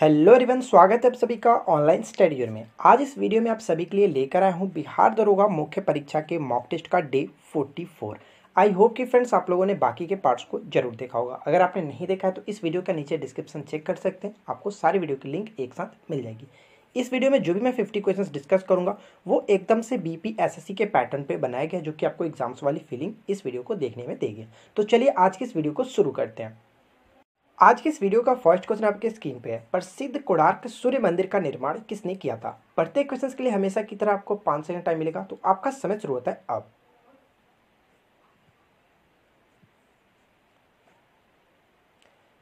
hello रिवन स्वागत है आप सभी का ऑनलाइन स्टडी में आज इस वीडियो में आप सभी के लिए लेकर आया हूं बिहार दरोगा मुख्य परीक्षा के मॉक टेस्ट का डे 44 आई होप कि फ्रेंड्स आप लोगों ने बाकी के पार्ट्स को जरूर देखा होगा अगर आपने नहीं देखा है तो इस वीडियो का नीचे डिस्क्रिप्शन चेक कर सकते हैं आपको सारी वीडियो की लिंक एक साथ मिल जाएगी इस वीडियो में जो भी मैं फिफ्टी क्वेश्चन डिस्कस करूंगा वो एकदम से बीपीएसएससी के पैटर्न पर बनाया गया जो कि आपको एग्जाम्स वाली फीलिंग इस वीडियो को देखने में देगी तो चलिए आज की इस वीडियो को शुरू करते हैं आज के इस वीडियो का फर्स्ट क्वेश्चन आपके स्क्रीन पे है प्रसिद्ध कोणार्क सूर्य मंदिर का निर्माण किसने किया था प्रत्येक क्वेश्चन के लिए हमेशा की तरह आपको पांच सेकंड टाइम मिलेगा तो आपका समय शुरू होता है अब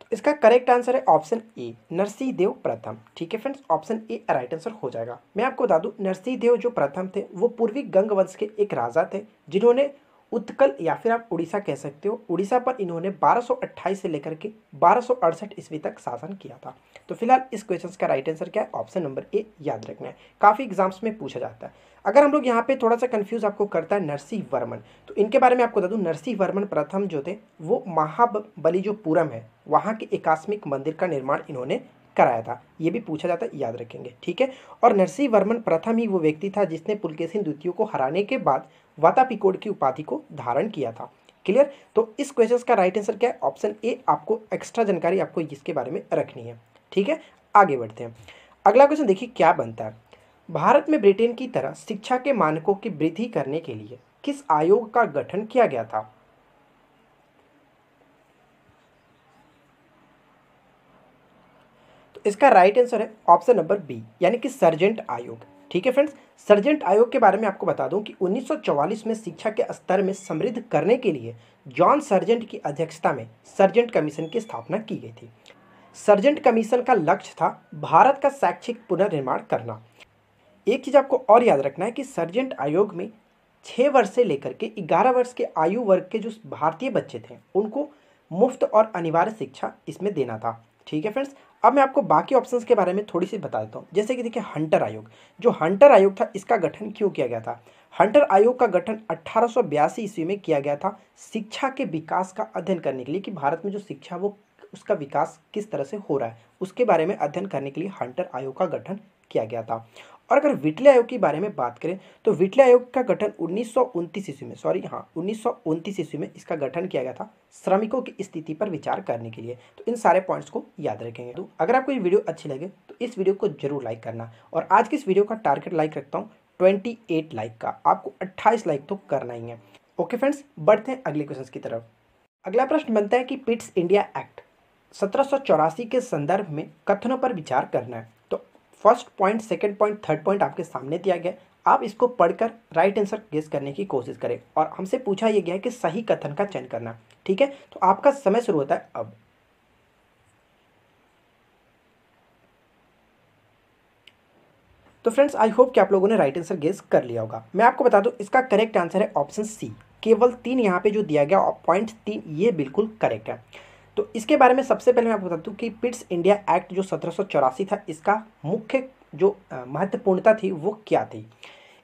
तो इसका करेक्ट आंसर है ऑप्शन ए देव प्रथम ठीक है friends option A right answer हो जाएगा मैं आपको बता दू दूं देव जो प्रथम थे वो पूर्वी गंग वंश के एक राजा थे जिन्होंने उत्कल या फिर आप उड़ीसा कह सकते हो उड़ीसा पर इन्होंने 1228 से लेकर के बारह ईस्वी तक शासन किया था तो फिलहाल इस क्वेश्चन का राइट आंसर क्या है ऑप्शन नंबर ए याद रखना है काफ़ी एग्जाम्स में पूछा जाता है अगर हम लोग यहाँ पे थोड़ा सा कंफ्यूज आपको करता है नरसिंह वर्मन तो इनके बारे में आपको बता दूँ नरसिंह वर्मन प्रथम जो थे वो महाबली जो पूरम है वहाँ के एकास्मिक मंदिर का निर्माण इन्होंने कराया था ये भी पूछा जाता है याद रखेंगे ठीक है और नरसिंह वर्मन प्रथम ही वो व्यक्ति था जिसने पुलकेसिन द्वितीय को हराने के बाद वातापिकोड की उपाधि को धारण किया था क्लियर तो इस क्वेश्चन का राइट आंसर क्या है ऑप्शन ए आपको एक्स्ट्रा जानकारी आपको इसके बारे में रखनी है ठीक है आगे बढ़ते हैं अगला क्वेश्चन देखिए क्या बनता है भारत में ब्रिटेन की तरह शिक्षा के मानकों की वृद्धि करने के लिए किस आयोग का गठन किया गया था इसका राइट आंसर है ऑप्शन नंबर बी यानी कि सर्जेंट आयोग ठीक है फ्रेंड्स सर्जेंट आयोग के बारे में आपको बता दूं कि 1944 में शिक्षा के स्तर में समृद्ध करने के लिए जॉन सर्जेंट की अध्यक्षता में सर्जेंट कमीशन की स्थापना की गई थी सर्जेंट कमीशन का लक्ष्य था भारत का शैक्षिक पुनर्निर्माण करना एक चीज़ आपको और याद रखना है कि सर्जेंट आयोग में छह वर्ष से लेकर के ग्यारह वर्ष के आयु वर्ग के जो भारतीय बच्चे थे उनको मुफ्त और अनिवार्य शिक्षा इसमें देना था ठीक है फ्रेंड्स अब मैं आपको बाकी ऑप्शंस के बारे में थोड़ी सी बता देता हूँ जैसे कि देखिए हंटर आयोग जो हंटर आयोग था इसका गठन क्यों किया गया था हंटर आयोग का गठन अट्ठारह ईस्वी में किया गया था शिक्षा के विकास का अध्ययन करने के लिए कि भारत में जो शिक्षा वो उसका विकास किस तरह से हो रहा है उसके बारे में अध्ययन करने के लिए हंटर आयोग का गठन किया गया था और अगर विटले आयोग के बारे में बात करें तो विटले आयोग का गठन उन्नीस ईस्वी में सॉरी हाँ उन्नीस ईस्वी में इसका गठन किया गया था श्रमिकों की स्थिति पर विचार करने के लिए तो इन सारे पॉइंट्स को याद रखेंगे तो अगर आपको ये वीडियो अच्छी लगे तो इस वीडियो को जरूर लाइक करना और आज की इस वीडियो का टारगेट लाइक रखता हूँ ट्वेंटी एट लाइक का आपको अट्ठाईस लाइक तो करना ही है ओके फ्रेंड्स बढ़ते हैं अगले क्वेश्चन की तरफ अगला प्रश्न बनता है कि पिट्स इंडिया एक्ट सत्रह के संदर्भ में कथनों पर विचार करना है first point second point third point आपके सामने दिया गया आप इसको पढ़कर राइट आंसर गेस करने की कोशिश करें और हमसे पूछा यह गया है कि सही कथन का चयन करना ठीक है तो आपका समय शुरू होता है अब तो फ्रेंड्स आई होप कि आप लोगों ने राइट आंसर गेस कर लिया होगा मैं आपको बता दूं इसका करेक्ट आंसर है ऑप्शन सी केवल तीन यहाँ पे जो दिया गया पॉइंट तीन ये बिल्कुल करेक्ट है तो इसके बारे में सबसे पहले मैं आपको बता दूँ कि पिट्स इंडिया एक्ट जो सत्रह था इसका मुख्य जो महत्वपूर्णता थी वो क्या थी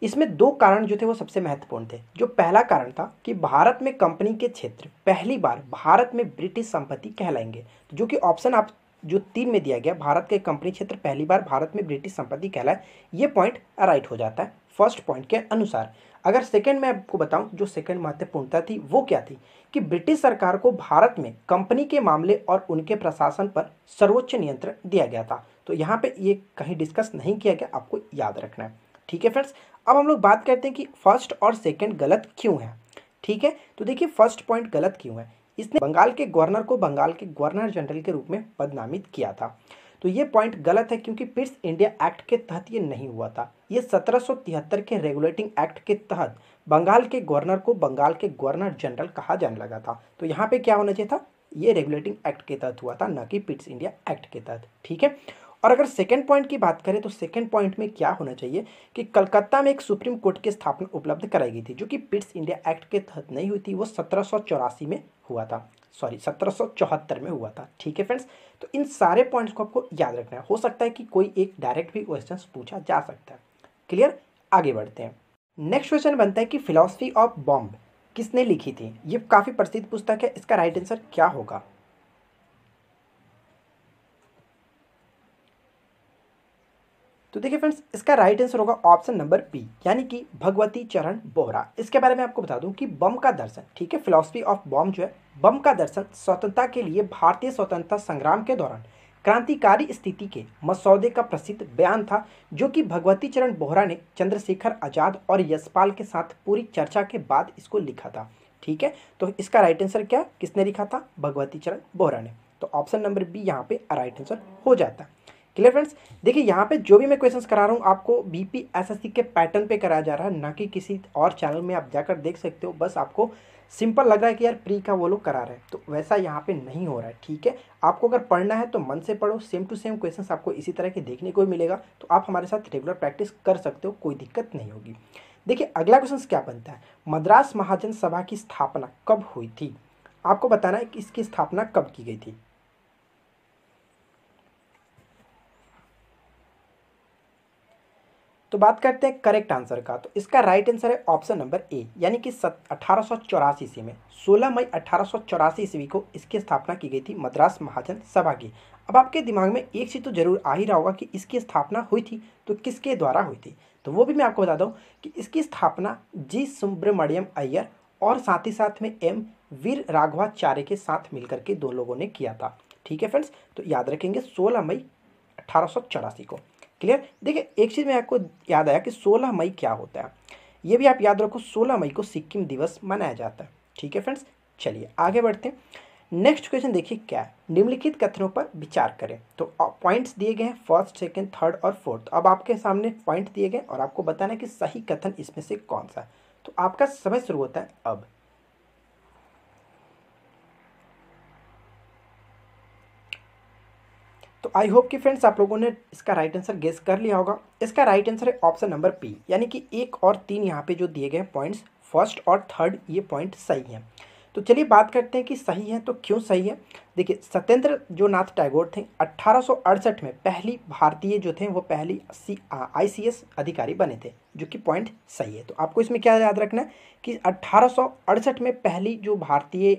इसमें दो कारण जो थे वो सबसे महत्वपूर्ण थे जो पहला कारण था कि भारत में कंपनी के क्षेत्र पहली बार भारत में ब्रिटिश संपत्ति कहलाएंगे जो कि ऑप्शन आप जो तीन में दिया गया भारत के कंपनी क्षेत्र पहली बार भारत में ब्रिटिश संपत्ति कहलाए ये पॉइंट राइट हो जाता है फर्स्ट पॉइंट के अनुसार अगर सेकंड मैं आपको बताऊं जो सेकंड महत्वपूर्णता थी वो क्या थी कि ब्रिटिश सरकार को भारत में कंपनी के मामले और उनके प्रशासन पर सर्वोच्च नियंत्रण दिया गया था तो यहाँ पे ये कहीं डिस्कस नहीं किया गया आपको याद रखना है ठीक है फ्रेंड्स अब हम लोग बात करते हैं कि फर्स्ट और सेकेंड गलत क्यों है ठीक है तो देखिए फर्स्ट पॉइंट गलत क्यों है इसने बंगाल के गवर्नर को बंगाल के गवर्नर जनरल के रूप में बदनामित किया था तो ये पॉइंट गलत है क्योंकि पिट्स इंडिया एक्ट के तहत ये नहीं हुआ था ये 1773 के रेगुलेटिंग एक्ट के तहत बंगाल के गवर्नर को बंगाल के गवर्नर जनरल कहा जाने लगा था तो यहाँ पे क्या होना चाहिए था ये रेगुलेटिंग एक्ट के तहत हुआ था ना कि पिट्स इंडिया एक्ट के तहत ठीक है और अगर सेकेंड पॉइंट की बात करें तो सेकेंड पॉइंट में क्या होना चाहिए कि कलकत्ता में एक सुप्रीम कोर्ट की स्थापना उपलब्ध कराई गई थी जो कि पिट्स इंडिया एक्ट के तहत नहीं हुई थी वो सत्रह में हुआ था सॉरी सत्रह में हुआ था ठीक है फ्रेंड्स तो इन सारे पॉइंट्स को आपको याद रखना है हो सकता है कि कोई एक डायरेक्ट भी क्वेश्चन पूछा जा सकता है क्लियर आगे बढ़ते हैं नेक्स्ट क्वेश्चन बनता है कि फिलोसफी ऑफ बॉम्ब किसने लिखी थी ये काफ़ी प्रसिद्ध पुस्तक है इसका राइट आंसर क्या होगा तो देखिए फ्रेंड्स इसका राइट आंसर होगा ऑप्शन नंबर पी यानी कि भगवती चरण बोहरा इसके बारे में आपको बता दूं कि बम का दर्शन ठीक है फिलोसफी ऑफ बॉम्ब जो है बम का दर्शन स्वतंत्रता के लिए भारतीय स्वतंत्रता संग्राम के दौरान क्रांतिकारी स्थिति के मसौदे का प्रसिद्ध बयान था जो कि भगवती चरण बोहरा ने चंद्रशेखर आजाद और यशपाल के साथ पूरी चर्चा के बाद इसको लिखा था ठीक है तो इसका राइट आंसर क्या किसने लिखा था भगवती चरण बोहरा ने तो ऑप्शन नंबर बी यहाँ पे राइट आंसर हो जाता है क्लियर फ्रेंड्स देखिए यहाँ पे जो भी मैं क्वेश्चंस करा रहा हूँ आपको बीपीएसएससी के पैटर्न पे कराया जा रहा है ना कि किसी और चैनल में आप जाकर देख सकते हो बस आपको सिंपल लग रहा है कि यार प्री का वो लोग करा रहे हैं तो वैसा यहाँ पे नहीं हो रहा है ठीक है आपको अगर पढ़ना है तो मन से पढ़ो सेम टू सेम क्वेश्चंस आपको इसी तरह के देखने को मिलेगा तो आप हमारे साथ रेगुलर प्रैक्टिस कर सकते हो कोई दिक्कत नहीं होगी देखिए अगला क्वेश्चन क्या बनता है मद्रास महाजन सभा की स्थापना कब हुई थी आपको बताना है कि इसकी स्थापना कब की गई थी तो बात करते हैं करेक्ट आंसर का तो इसका राइट आंसर है ऑप्शन नंबर ए यानी कि सत अठारह ईस्वी में 16 मई अठारह ईस्वी को इसकी स्थापना की गई थी मद्रास महाजन सभा की अब आपके दिमाग में एक चीज़ तो जरूर आ ही रहा होगा कि इसकी स्थापना हुई थी तो किसके द्वारा हुई थी तो वो भी मैं आपको बता दूँ कि इसकी स्थापना जी सुब्रमण्यम अय्यर और साथ ही साथ में एम वीर राघवाचार्य के साथ मिलकर के दो लोगों ने किया था ठीक है फ्रेंड्स तो याद रखेंगे सोलह मई अठारह को क्लियर देखिए एक चीज़ में आपको याद आया कि सोलह मई क्या होता है ये भी आप याद रखो सोलह मई को सिक्किम दिवस मनाया जाता है ठीक है फ्रेंड्स चलिए आगे बढ़ते हैं नेक्स्ट क्वेश्चन देखिए क्या है निम्नलिखित कथनों पर विचार करें तो पॉइंट्स दिए गए हैं फर्स्ट सेकंड थर्ड और फोर्थ अब आपके सामने पॉइंट दिए गए और आपको बताना है कि सही कथन इसमें से कौन सा है तो आपका समय शुरू होता है अब तो आई होप कि फ्रेंड्स आप लोगों ने इसका राइट आंसर गेस कर लिया होगा इसका राइट आंसर है ऑप्शन नंबर पी यानी कि एक और तीन यहाँ पे जो दिए गए पॉइंट्स फर्स्ट और थर्ड ये पॉइंट सही हैं तो चलिए बात करते हैं कि सही है तो क्यों सही है देखिए सत्येंद्र जो नाथ टैगोर थे अट्ठारह में पहली भारतीय जो थे वो पहली सी आई अधिकारी बने थे जो कि पॉइंट सही है तो आपको इसमें क्या याद रखना है कि अट्ठारह में पहली जो भारतीय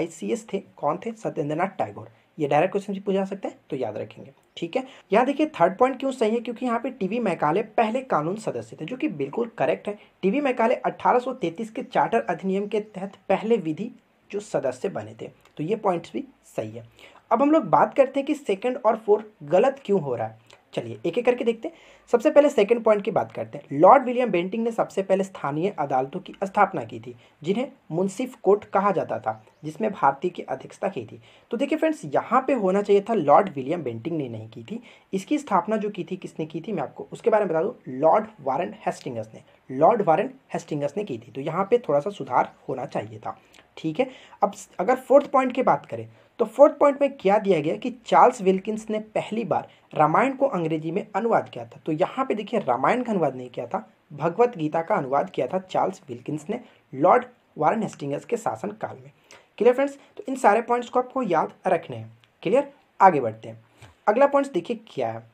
आई थे कौन थे सत्येंद्र नाथ टैगोर ये डायरेक्ट क्वेश्चन से पूछा सकते हैं तो याद रखेंगे ठीक है यहाँ देखिए थर्ड पॉइंट क्यों सही है क्योंकि यहाँ पे टीवी मैकाले पहले कानून सदस्य थे जो कि बिल्कुल करेक्ट है टीवी मैकाले 1833 के चार्टर अधिनियम के तहत पहले विधि जो सदस्य बने थे तो ये पॉइंट्स भी सही है अब हम लोग बात करते हैं कि सेकेंड और फोर्थ गलत क्यों हो रहा है चलिए एक एक करके देखते हैं सबसे पहले सेकंड पॉइंट की बात करते हैं लॉर्ड विलियम बेंटिंग ने सबसे पहले स्थानीय अदालतों की स्थापना की थी जिन्हें मुंसिफ कोर्ट कहा जाता था जिसमें भारतीय की अध्यक्षता की थी तो देखिए फ्रेंड्स यहाँ पे होना चाहिए था लॉर्ड विलियम बेंटिंग ने नहीं की थी इसकी स्थापना जो की थी किसने की थी मैं आपको उसके बारे में बता दूँ लॉर्ड वारन हेस्टिंगस ने लॉर्ड वारन हेस्टिंगस ने की थी तो यहाँ पर थोड़ा सा सुधार होना चाहिए था ठीक है अब अगर फोर्थ पॉइंट की बात करें तो फोर्थ पॉइंट में क्या दिया गया कि चार्ल्स विल्किंस ने पहली बार रामायण को अंग्रेजी में अनुवाद किया था तो यहाँ पे देखिए रामायण का अनुवाद नहीं किया था भगवत गीता का अनुवाद किया था चार्ल्स विल्किंस ने लॉर्ड वारन हेस्टिंगस के शासन काल में क्लियर फ्रेंड्स तो इन सारे पॉइंट्स को आपको याद रखने हैं क्लियर आगे बढ़ते हैं अगला पॉइंट्स देखिए क्या है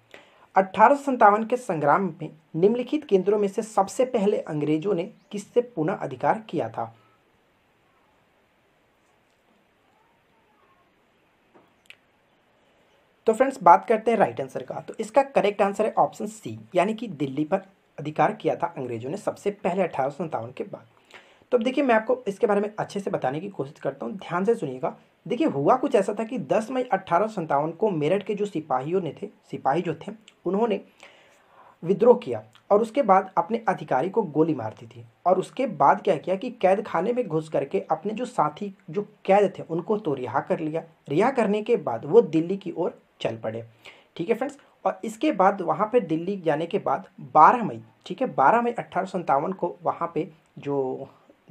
अट्ठारह के संग्राम में निम्नलिखित केंद्रों में से सबसे पहले अंग्रेजों ने किससे पुनः अधिकार किया था तो फ्रेंड्स बात करते हैं राइट आंसर का तो इसका करेक्ट आंसर है ऑप्शन सी यानी कि दिल्ली पर अधिकार किया था अंग्रेजों ने सबसे पहले अठारह के बाद तो अब देखिए मैं आपको इसके बारे में अच्छे से बताने की कोशिश करता हूँ ध्यान से सुनिएगा देखिए हुआ कुछ ऐसा था कि 10 मई अट्ठारह को मेरठ के जो सिपाहियों ने थे सिपाही जो थे उन्होंने विद्रोह किया और उसके बाद अपने अधिकारी को गोली मार दी थी और उसके बाद क्या किया कि कैद खाने में घुस करके अपने जो साथी जो कैद थे उनको तो रिहा कर लिया रिहा करने के बाद वो दिल्ली की ओर चल पड़े ठीक है फ्रेंड्स और इसके बाद वहाँ पे दिल्ली जाने के बाद 12 मई ठीक है 12 मई अट्ठारह को वहाँ पे जो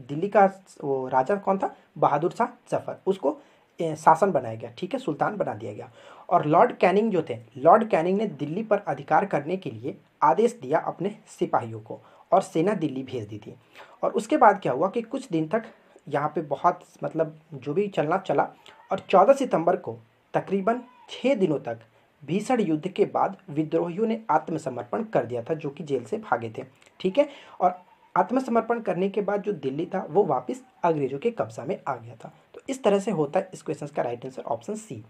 दिल्ली का वो राजा कौन था बहादुर शाह जफर उसको शासन बनाया गया ठीक है सुल्तान बना दिया गया और लॉर्ड कैनिंग जो थे लॉर्ड कैनिंग ने दिल्ली पर अधिकार करने के लिए आदेश दिया अपने सिपाहियों को और सेना दिल्ली भेज दी थी और उसके बाद क्या हुआ कि कुछ दिन तक यहाँ पे बहुत मतलब जो भी चलना चला और 14 सितंबर को तकरीबन छः दिनों तक भीषण युद्ध के बाद विद्रोहियों ने आत्मसमर्पण कर दिया था जो कि जेल से भागे थे ठीक है और आत्मसमर्पण करने के बाद जो दिल्ली था वो वापस अंग्रेजों के कब्जा में आ गया था तो इस तरह से होता है इस क्वेश्चन का right answer option C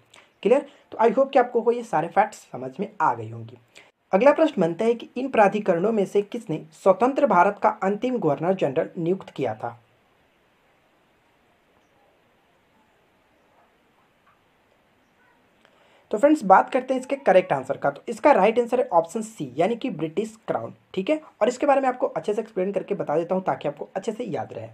clear तो आई होप कि आपको ये सारे फैक्ट्स समझ में आ गई होंगी अगला प्रश्न बनता है कि इन प्राधिकरणों में से किसने स्वतंत्र भारत का अंतिम गवर्नर जनरल नियुक्त किया था तो फ्रेंड्स बात करते हैं इसके करेक्ट आंसर का तो इसका राइट आंसर है ऑप्शन सी यानी कि ब्रिटिश क्राउन ठीक है और इसके बारे में आपको अच्छे से एक्सप्लेन करके बता देता हूँ ताकि आपको अच्छे से याद रहे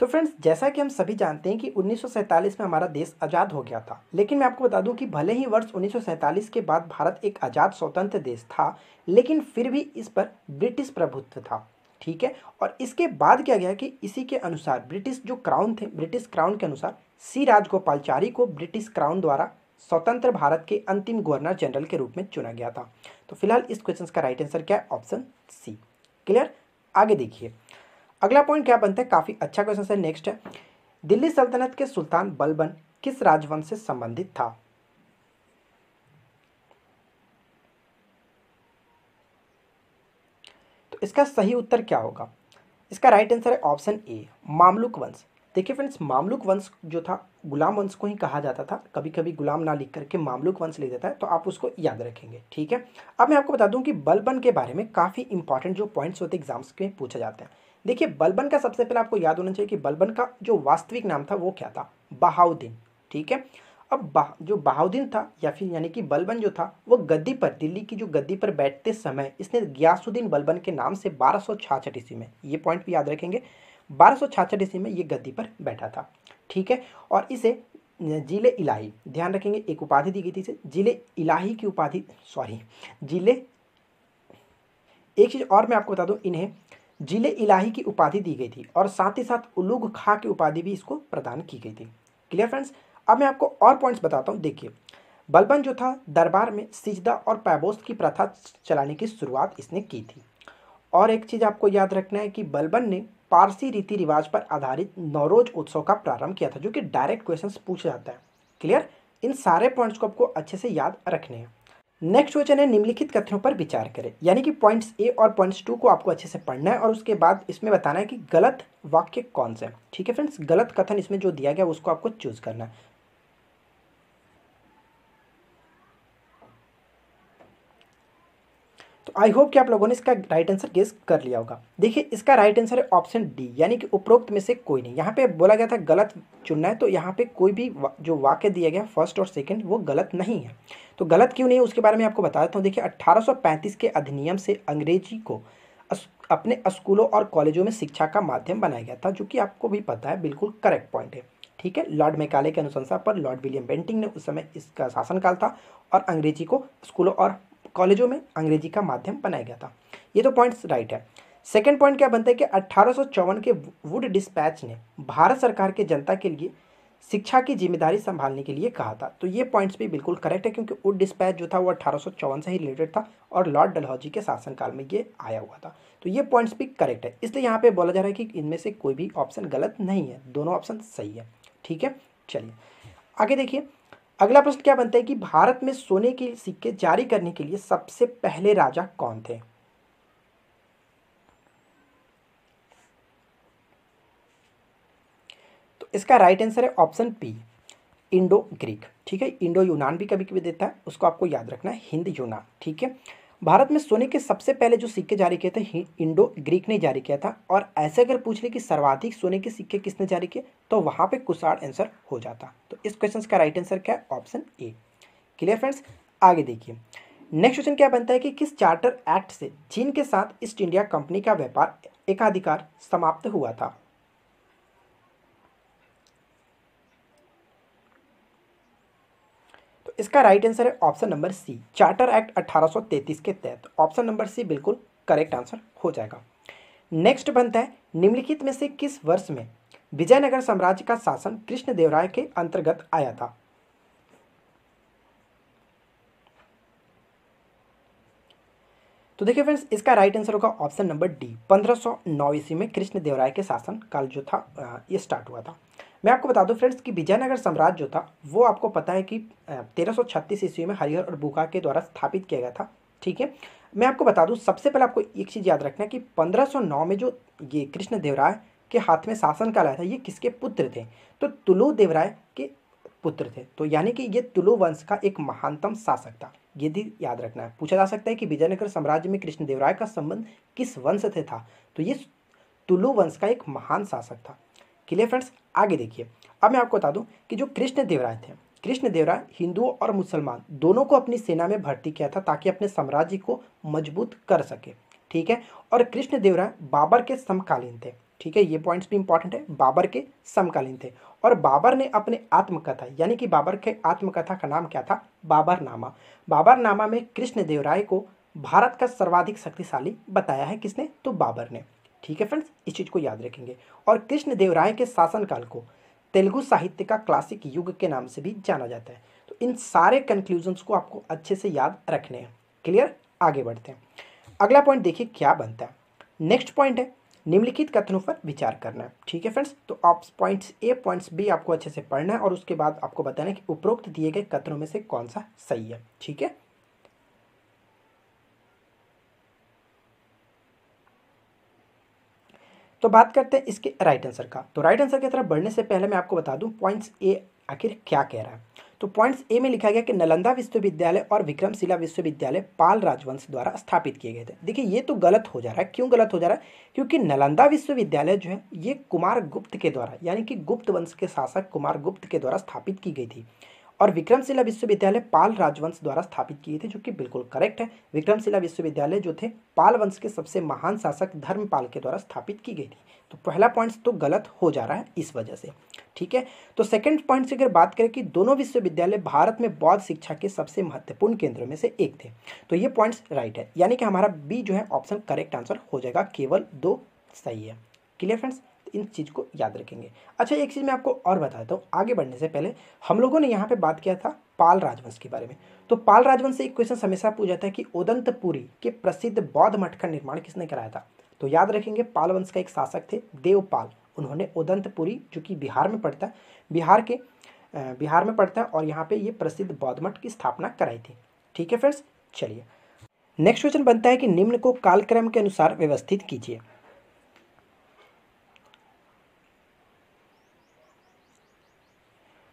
तो फ्रेंड्स जैसा कि हम सभी जानते हैं कि उन्नीस में हमारा देश आज़ाद हो गया था लेकिन मैं आपको बता दूं कि भले ही वर्ष उन्नीस के बाद भारत एक आज़ाद स्वतंत्र देश था लेकिन फिर भी इस पर ब्रिटिश प्रभुत्व था ठीक है और इसके बाद क्या गया कि इसी के अनुसार ब्रिटिश जो क्राउन थे ब्रिटिश क्राउन के अनुसार सी राजगोपालचारी को ब्रिटिश क्राउन द्वारा स्वतंत्र भारत के अंतिम गवर्नर जनरल के रूप में चुना गया था तो फिलहाल इस क्वेश्चन का राइट आंसर क्या है ऑप्शन सी क्लियर आगे देखिए अगला पॉइंट क्या बनता है काफ़ी अच्छा क्वेश्चन है नेक्स्ट है दिल्ली सल्तनत के सुल्तान बलबन किस राजवंश से संबंधित था तो इसका सही उत्तर क्या होगा इसका राइट आंसर है ऑप्शन ए मामलुक वंश देखिए फ्रेंड्स मामलुक वंश जो था गुलाम वंश को ही कहा जाता था कभी कभी गुलाम ना लिख करके मामलुक वंश ले देता है तो आप उसको याद रखेंगे ठीक है अब मैं आपको बता दूं कि बलबन के बारे में काफ़ी इंपॉर्टेंट जो पॉइंट्स होते हैं एग्जाम्स के पूछे जाते हैं देखिए बलबन का सबसे पहले आपको याद होना चाहिए कि बलबन का जो वास्तविक नाम था वो क्या था बहाउद्दीन ठीक है अब बा, जो बहाउद्दीन था या फिर यानी कि बलबन जो था वो गद्दी पर दिल्ली की जो गद्दी पर बैठते समय इसने ग्यासुद्दीन बलबन के नाम से बारह सौ ईस्वी में ये पॉइंट भी याद रखेंगे बारह ईस्वी में ये गद्दी पर बैठा था ठीक है और इसे जिले इलाही ध्यान रखेंगे एक उपाधि दी गई थी इसे जिले इलाही की उपाधि सॉरी जिले एक चीज़ और मैं आपको बता दूं इन्हें जिले इलाही की उपाधि दी गई थी और साथ ही साथ उलूग खा की उपाधि भी इसको प्रदान की गई थी क्लियर फ्रेंड्स अब मैं आपको और पॉइंट्स बताता हूँ देखिए बलबन जो था दरबार में सिजदा और पैबोस्त की प्रथा चलाने की शुरुआत इसने की थी और एक चीज़ आपको याद रखना है कि बलबन ने पारसी रीति रिवाज पर आधारित नवरोज उत्सव का प्रारंभ किया था जो कि डायरेक्ट क्वेश्चन पूछा जाता है क्लियर इन सारे पॉइंट्स को आपको अच्छे से याद रखने हैं नेक्स्ट क्वेश्चन है निम्नलिखित कथनों पर विचार करें यानी कि पॉइंट्स ए और पॉइंट्स टू को आपको अच्छे से पढ़ना है और उसके बाद इसमें बताना है कि गलत वाक्य कौन सा है ठीक है फ्रेंड्स गलत कथन इसमें जो दिया गया उसको आपको चूज करना है तो आई होप कि आप लोगों ने इसका राइट आंसर गेस कर लिया होगा देखिए इसका राइट आंसर है ऑप्शन डी यानी कि उपरोक्त में से कोई नहीं यहाँ पे बोला गया था गलत चुनना है तो यहाँ पे कोई भी वा, जो वाक्य दिया गया फर्स्ट और सेकंड वो गलत नहीं है तो गलत क्यों नहीं है उसके बारे में आपको बता देता हूँ देखिए अट्ठारह के अधिनियम से अंग्रेजी को अस, अपने स्कूलों और कॉलेजों में शिक्षा का माध्यम बनाया गया था जो कि आपको भी पता है बिल्कुल करेक्ट पॉइंट है ठीक है लॉर्ड मेकाले के अनुशंसा पर लॉर्ड विलियम बेंटिंग ने उस समय इसका शासनकाल था और अंग्रेजी को स्कूलों और कॉलेजों में अंग्रेजी का माध्यम बनाया गया था ये तो पॉइंट्स राइट है सेकेंड पॉइंट क्या बनता है कि अट्ठारह के वुड डिस्पैच ने भारत सरकार के जनता के लिए शिक्षा की जिम्मेदारी संभालने के लिए कहा था तो ये पॉइंट्स भी बिल्कुल करेक्ट है क्योंकि वुड डिस्पैच जो था वो अट्ठारह से ही रिलेटेड था और लॉर्ड डलहौजी के शासनकाल में ये आया हुआ था तो ये पॉइंट्स भी करेक्ट है इसलिए यहाँ पे बोला जा रहा है कि इनमें से कोई भी ऑप्शन गलत नहीं है दोनों ऑप्शन सही है ठीक है चलिए आगे देखिए अगला प्रश्न क्या बनता है कि भारत में सोने के सिक्के जारी करने के लिए सबसे पहले राजा कौन थे तो इसका राइट आंसर है ऑप्शन पी इंडो ग्रीक ठीक है इंडो यूनान भी कभी कभी देता है उसको आपको याद रखना है हिंद यूनान ठीक है भारत में सोने के सबसे पहले जो सिक्के जारी किए थे इंडो ग्रीक ने जारी किया था और ऐसे अगर पूछ ले कि सर्वाधिक सोने के सिक्के किसने जारी किए तो वहाँ पे कुसाड़ आंसर हो जाता तो इस क्वेश्चन का राइट आंसर क्या है ऑप्शन ए क्लियर फ्रेंड्स आगे देखिए नेक्स्ट क्वेश्चन क्या बनता है कि किस चार्टर एक्ट से चीन के साथ ईस्ट इंडिया कंपनी का व्यापार एकाधिकार समाप्त हुआ था इसका राइट आंसर है option number C charter act 1833 के तहत ऑप्शन नंबर सी बिल्कुल करेक्ट आंसर हो जाएगा नेक्स्ट बनता है निम्नलिखित में से किस वर्ष में विजयनगर साम्राज्य का शासन कृष्णदेवराय के अंतर्गत आया था तो देखिए फ्रेंड्स इसका राइट आंसर होगा ऑप्शन नंबर डी पंद्रह सौ ईस्वी में कृष्णदेवराय के शासन काल जो था ये स्टार्ट हुआ था मैं आपको बता दूं फ्रेंड्स कि विजयनगर साम्राज्य जो था वो आपको पता है कि तेरह सौ ईस्वी में हरिहर और बुका के द्वारा स्थापित किया गया था ठीक है मैं आपको बता दूं सबसे पहले आपको एक चीज़ याद रखना है कि 1509 में जो ये कृष्ण देवराय के हाथ में शासन काल आया था ये किसके पुत्र थे तो तुलु देवराय के पुत्र थे तो यानी कि ये तुलु वंश का एक महानतम शासक था ये भी याद रखना है पूछा जा सकता है कि विजयनगर साम्राज्य में कृष्ण देवराय का संबंध किस वंश से था तो ये तुलु वंश का एक महान शासक था क्लियर फ्रेंड्स आगे देखिए अब मैं आपको बता दूं कि जो कृष्ण देवराय थे कृष्ण देवराय हिंदुओं और मुसलमान दोनों को अपनी सेना में भर्ती किया था ताकि अपने साम्राज्य को मजबूत कर सके ठीक है और कृष्ण देवराय बाबर के समकालीन थे ठीक है ये पॉइंट्स भी इंपॉर्टेंट है बाबर के समकालीन थे और बाबर ने अपने आत्मकथा यानी कि बाबर के आत्मकथा का नाम क्या था बाबरनामा बाबरनामा में कृष्ण देवराय को भारत का सर्वाधिक शक्तिशाली बताया है किसने तो बाबर ने ठीक है फ्रेंड्स इस चीज़ को याद रखेंगे और कृष्ण देवराय के शासनकाल को तेलुगु साहित्य का क्लासिक युग के नाम से भी जाना जाता है तो इन सारे कंक्लूजन्स को आपको अच्छे से याद रखने हैं क्लियर आगे बढ़ते हैं अगला पॉइंट देखिए क्या बनता है नेक्स्ट पॉइंट है निम्नलिखित कथनों पर विचार करना है ठीक है फ्रेंड्स तो आप पॉइंट्स ए पॉइंट्स बी आपको अच्छे से पढ़ना है और उसके बाद आपको बताना है कि उपरोक्त दिए गए कथनों में से कौन सा सही है ठीक है तो बात करते हैं इसके राइट आंसर का तो राइट आंसर की तरफ बढ़ने से पहले मैं आपको बता दूं पॉइंट्स ए आखिर क्या कह रहा है तो पॉइंट्स ए में लिखा गया कि नालंदा विश्वविद्यालय और विक्रमशिला विश्वविद्यालय पाल राजवंश द्वारा स्थापित किए गए थे देखिए ये तो गलत हो जा रहा है क्यों गलत हो जा रहा है क्योंकि नालंदा विश्वविद्यालय जो है ये कुमार गुप्त के द्वारा यानी कि गुप्त वंश के शासक कुमार गुप्त के द्वारा स्थापित की गई थी और विक्रमशिला विश्वविद्यालय पाल राजवंश द्वारा स्थापित किए थे जो कि बिल्कुल करेक्ट है विक्रमशिला विश्वविद्यालय जो थे पाल वंश के सबसे महान शासक धर्मपाल के द्वारा स्थापित की गई थी तो पहला पॉइंट्स तो गलत हो जा रहा है इस वजह से ठीक है तो सेकंड पॉइंट से अगर बात करें कि दोनों विश्वविद्यालय भारत में बौद्ध शिक्षा के सबसे महत्वपूर्ण केंद्रों में से एक थे तो ये पॉइंट्स राइट है यानी कि हमारा बी जो है ऑप्शन करेक्ट आंसर हो जाएगा केवल दो सही है क्लियर फ्रेंड्स इन चीज़ को याद रखेंगे अच्छा एक चीज़ मैं आपको और बता देता हूँ आगे बढ़ने से पहले हम लोगों ने यहाँ पे बात किया था पाल राजवंश के बारे में तो पाल राजवंश से एक क्वेश्चन हमेशा पूछा जाता है कि उदंतपुरी के प्रसिद्ध बौद्ध मठ का निर्माण किसने कराया था तो याद रखेंगे पाल वंश का एक शासक थे देवपाल उन्होंने उदंतपुरी जो कि बिहार में पड़ता है बिहार के बिहार में पड़ता है और यहाँ पे ये प्रसिद्ध बौद्ध मठ की स्थापना कराई थी ठीक है फ्रेंड्स चलिए नेक्स्ट क्वेश्चन बनता है कि निम्न को कालक्रम के अनुसार व्यवस्थित कीजिए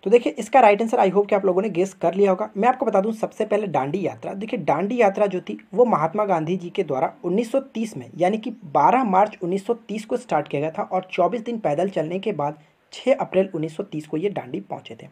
तो देखिए इसका राइट आंसर आई होप कि आप लोगों ने गेस कर लिया होगा मैं आपको बता दूं सबसे पहले डांडी यात्रा देखिए डांडी यात्रा जो थी वो महात्मा गांधी जी के द्वारा 1930 में यानी कि 12 मार्च 1930 को स्टार्ट किया गया था और 24 दिन पैदल चलने के बाद 6 अप्रैल 1930 को ये डांडी पहुंचे थे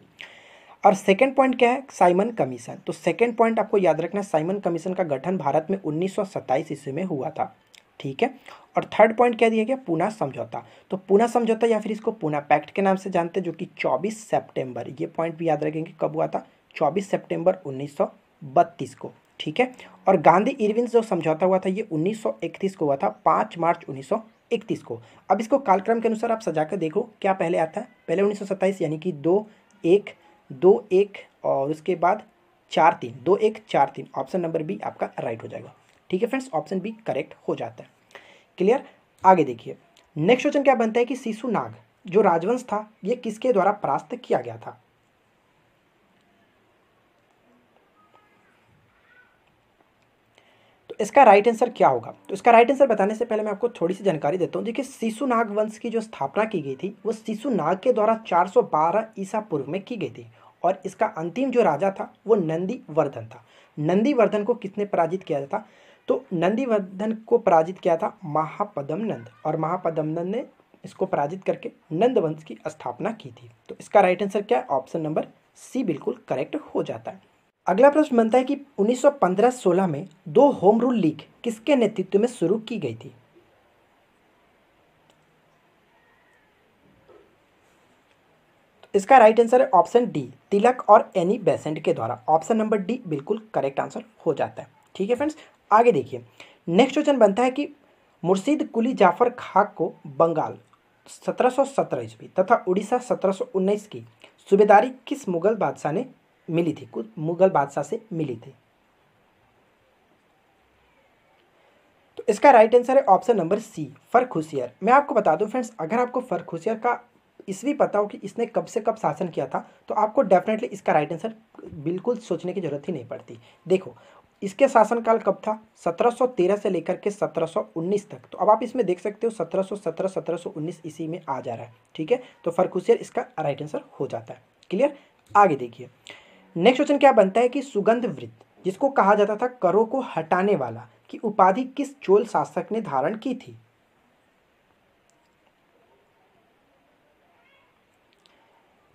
और सेकेंड पॉइंट क्या है साइमन कमीशन तो सेकेंड पॉइंट आपको याद रखना साइमन कमीशन का गठन भारत में उन्नीस ईस्वी में हुआ था ठीक है और थर्ड पॉइंट क्या दिया गया पूना समझौता तो पूना समझौता या फिर इसको पूना पैक्ट के नाम से जानते हैं जो कि 24 सितंबर ये पॉइंट भी याद रखेंगे कब हुआ था 24 सितंबर 1932 को ठीक है और गांधी इरविन जो समझौता हुआ था ये 1931 को हुआ था 5 मार्च 1931 को अब इसको कालक्रम के अनुसार आप सजा कर देखो क्या पहले आता है पहले उन्नीस यानी कि दो एक दो एक और उसके बाद चार तीन दो एक चार तीन ऑप्शन नंबर बी आपका राइट हो जाएगा ठीक है फ्रेंड्स ऑप्शन बी करेक्ट हो जाता है क्लियर आगे देखिए नेक्स्ट क्वेश्चन क्या बनता है कि शिशु नाग जो राजवंश था ये किसके द्वारा परास्त किया गया था तो इसका राइट आंसर क्या होगा तो इसका राइट आंसर बताने से पहले मैं आपको थोड़ी सी जानकारी देता हूं देखिए शिशु नाग वंश की जो स्थापना की गई थी वो शिशु नाग के द्वारा 412 ईसा पूर्व में की गई थी और इसका अंतिम जो राजा था वो नंदी था नंदी को किसने पराजित किया था तो नंदीवर्धन को पराजित किया था महापदम नंद और महापदम नंद ने इसको पराजित करके नंद वंश की स्थापना की थी तो इसका राइट आंसर क्या है ऑप्शन नंबर सी बिल्कुल करेक्ट हो जाता है अगला प्रश्न बनता है कि 1915-16 में दो होम रूल लीग किसके नेतृत्व में शुरू की गई थी तो इसका राइट आंसर है ऑप्शन डी तिलक और एनी बेसेंट के द्वारा ऑप्शन नंबर डी बिल्कुल करेक्ट आंसर हो जाता है ठीक है फ्रेंड्स आगे देखिए नेक्स्ट क्वेश्चन बनता है कि मुर्शीद कुली जाफर खाक को बंगाल 1717 ईस्वी तथा उड़ीसा 1719 की सूबेदारी किस मुगल बादशाह ने मिली थी कुछ मुगल बादशाह से मिली थी तो इसका राइट आंसर है option number C Farrukhsiyar मैं आपको बता दूं फ्रेंड्स अगर आपको फर खुशियर का इसवी पता हो कि इसने कब से कब शासन किया था तो आपको डेफिनेटली इसका राइट आंसर बिल्कुल सोचने की जरूरत ही नहीं पड़ती देखो इसके शासनकाल कब था 1713 से लेकर के 1719 तक तो अब आप इसमें देख सकते हो 1717 1719 इसी में आ जा रहा है ठीक है तो फरकुशियर इसका राइट आंसर हो जाता है क्लियर आगे देखिए नेक्स्ट क्वेश्चन क्या बनता है कि सुगंध वृत्त जिसको कहा जाता था करों को हटाने वाला कि उपाधि किस चोल शासक ने धारण की थी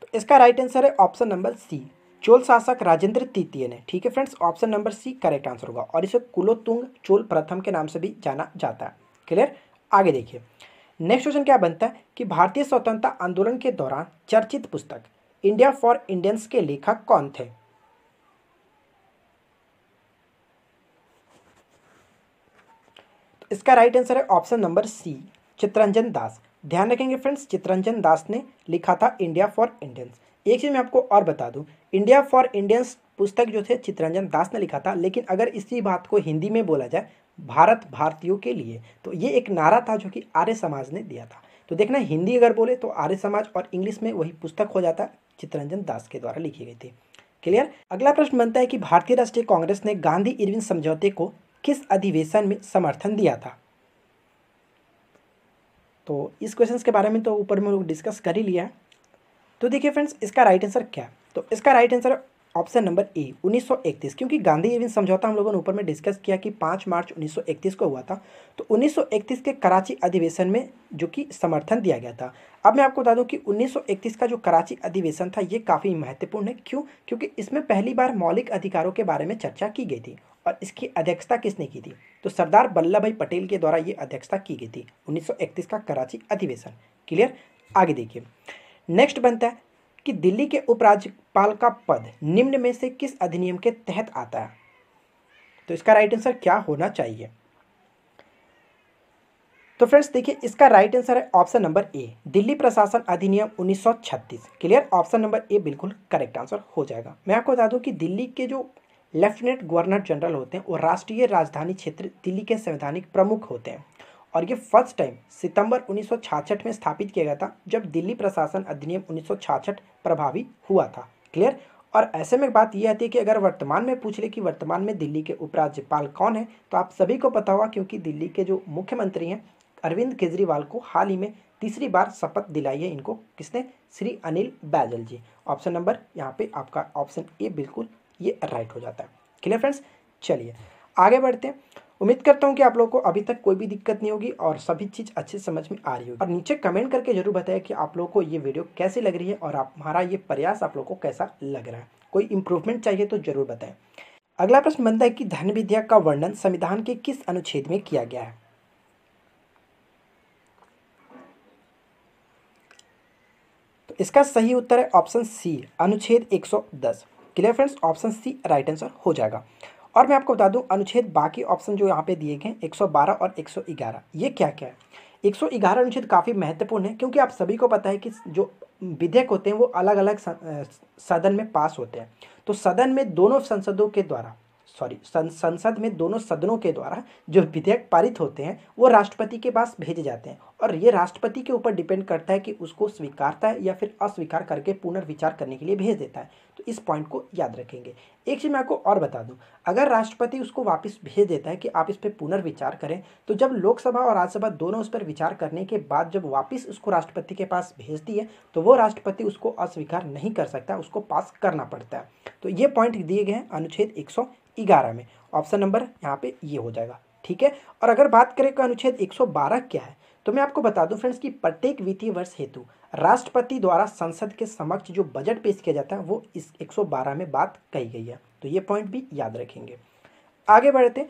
तो इसका राइट आंसर है ऑप्शन नंबर सी चोल शासक राजेंद्र तृतीय ने ठीक है friends option number C correct answer होगा और इसे कुलोतुंग चोल प्रथम के नाम से भी जाना जाता है क्लियर आगे देखिए नेक्स्ट क्वेश्चन क्या बनता है कि भारतीय स्वतंत्रता आंदोलन के दौरान चर्चित पुस्तक इंडिया फॉर इंडियंस के लेखक कौन थे इसका राइट आंसर है option number C Chittaranjan Das ध्यान रखेंगे फ्रेंड्स चित्रंजन दास ने लिखा था इंडिया फॉर इंडियंस एक चीज़ मैं आपको और बता दूं इंडिया फॉर इंडियंस पुस्तक जो थे चित्रंजन दास ने लिखा था लेकिन अगर इसी बात को हिंदी में बोला जाए भारत भारतीयों के लिए तो ये एक नारा था जो कि आर्य समाज ने दिया था तो देखना हिंदी अगर बोले तो आर्य समाज और इंग्लिश में वही पुस्तक हो जाता चित्रंजन दास के द्वारा लिखी गई थी क्लियर अगला प्रश्न बनता है कि भारतीय राष्ट्रीय कांग्रेस ने गांधी इरविन समझौते को किस अधिवेशन में समर्थन दिया था तो इस क्वेश्चन के बारे में तो ऊपर में लोग डिस्कस कर ही लिया है तो देखिए फ्रेंड्स इसका राइट आंसर क्या है तो इसका right answer option number A 1931 क्योंकि गांधी एविन समझौता हम लोगों ने ऊपर में डिस्कस किया कि 5 मार्च 1931 को हुआ था तो 1931 के कराची अधिवेशन में जो कि समर्थन दिया गया था अब मैं आपको बता दूं कि 1931 का जो कराची अधिवेशन था ये काफ़ी महत्वपूर्ण है क्यों क्योंकि इसमें पहली बार मौलिक अधिकारों के बारे में चर्चा की गई थी और इसकी अध्यक्षता किसने की थी तो सरदार वल्लभ भाई पटेल के द्वारा ये अध्यक्षता की गई थी उन्नीस का कराची अधिवेशन क्लियर आगे देखिए नेक्स्ट बनता है कि दिल्ली के उपराज्यपाल का पद निम्न में से किस अधिनियम के तहत आता है तो इसका राइट आंसर क्या होना चाहिए तो फ्रेंड्स देखिए इसका राइट आंसर है ऑप्शन नंबर ए दिल्ली प्रशासन अधिनियम 1936 क्लियर ऑप्शन नंबर ए बिल्कुल करेक्ट आंसर हो जाएगा मैं आपको बता दूं कि दिल्ली के जो लेफ्टिनेंट गवर्नर जनरल होते हैं वो राष्ट्रीय राजधानी क्षेत्र दिल्ली के संवैधानिक प्रमुख होते हैं और ये फर्स्ट टाइम सितंबर 1966 में स्थापित किया गया था जब दिल्ली प्रशासन अधिनियम 1966 प्रभावी हुआ था क्लियर और ऐसे में बात यह आती है कि अगर वर्तमान में पूछ ले कि वर्तमान में दिल्ली के उपराज्यपाल कौन है तो आप सभी को पता हुआ क्योंकि दिल्ली के जो मुख्यमंत्री हैं अरविंद केजरीवाल को हाल ही में तीसरी बार शपथ दिलाई है इनको किसने श्री अनिल बैजल जी ऑप्शन नंबर यहाँ पे आपका ऑप्शन ए बिल्कुल ये राइट हो जाता है क्लियर फ्रेंड्स चलिए आगे बढ़ते हैं उम्मीद करता हूँ कि आप लोगों को अभी तक कोई भी दिक्कत नहीं होगी और सभी चीज़ अच्छे समझ में आ रही होगी और नीचे कमेंट करके जरूर बताएं कि आप लोगों को ये वीडियो कैसी लग रही है और आप हमारा ये प्रयास आप लोग को कैसा लग रहा है कोई इंप्रूवमेंट चाहिए तो जरूर बताएं अगला प्रश्न बनता है कि धन विद्या का वर्णन संविधान के किस अनुच्छेद में किया गया है तो इसका सही उत्तर है ऑप्शन सी अनुच्छेद 110 clear friends option C right answer हो जाएगा और मैं आपको बता दूं अनुच्छेद बाकी ऑप्शन जो यहाँ पे दिए गए 112 और 111 ये क्या क्या है 111 अनुच्छेद काफ़ी महत्वपूर्ण है क्योंकि आप सभी को पता है कि जो विधेयक होते हैं वो अलग अलग सदन में पास होते हैं तो सदन में दोनों संसदों के द्वारा सॉरी संसद में दोनों सदनों के द्वारा जो विधेयक पारित होते हैं वो राष्ट्रपति के पास भेजे जाते हैं और ये राष्ट्रपति के ऊपर डिपेंड करता है कि उसको स्वीकारता है या फिर अस्वीकार करके पुनर्विचार करने के लिए भेज देता है तो इस पॉइंट को याद रखेंगे एक चीज़ मैं आपको और बता दूं अगर राष्ट्रपति उसको वापस भेज देता है कि आप इस पर पुनर्विचार करें तो जब लोकसभा और राज्यसभा दोनों उस पर विचार करने के बाद जब वापस उसको राष्ट्रपति के पास भेजती है तो वो राष्ट्रपति उसको अस्वीकार नहीं कर सकता उसको पास करना पड़ता है तो ये पॉइंट दिए गए हैं अनुच्छेद एक ग्यारह में ऑप्शन नंबर यहाँ पे ये हो जाएगा ठीक है और अगर बात करें कि अनुच्छेद 112 क्या है तो मैं आपको बता दूं फ्रेंड्स कि प्रत्येक वित्तीय वर्ष हेतु राष्ट्रपति द्वारा संसद के समक्ष जो बजट पेश किया जाता है वो इस 112 में बात कही गई है तो ये पॉइंट भी याद रखेंगे आगे बढ़ते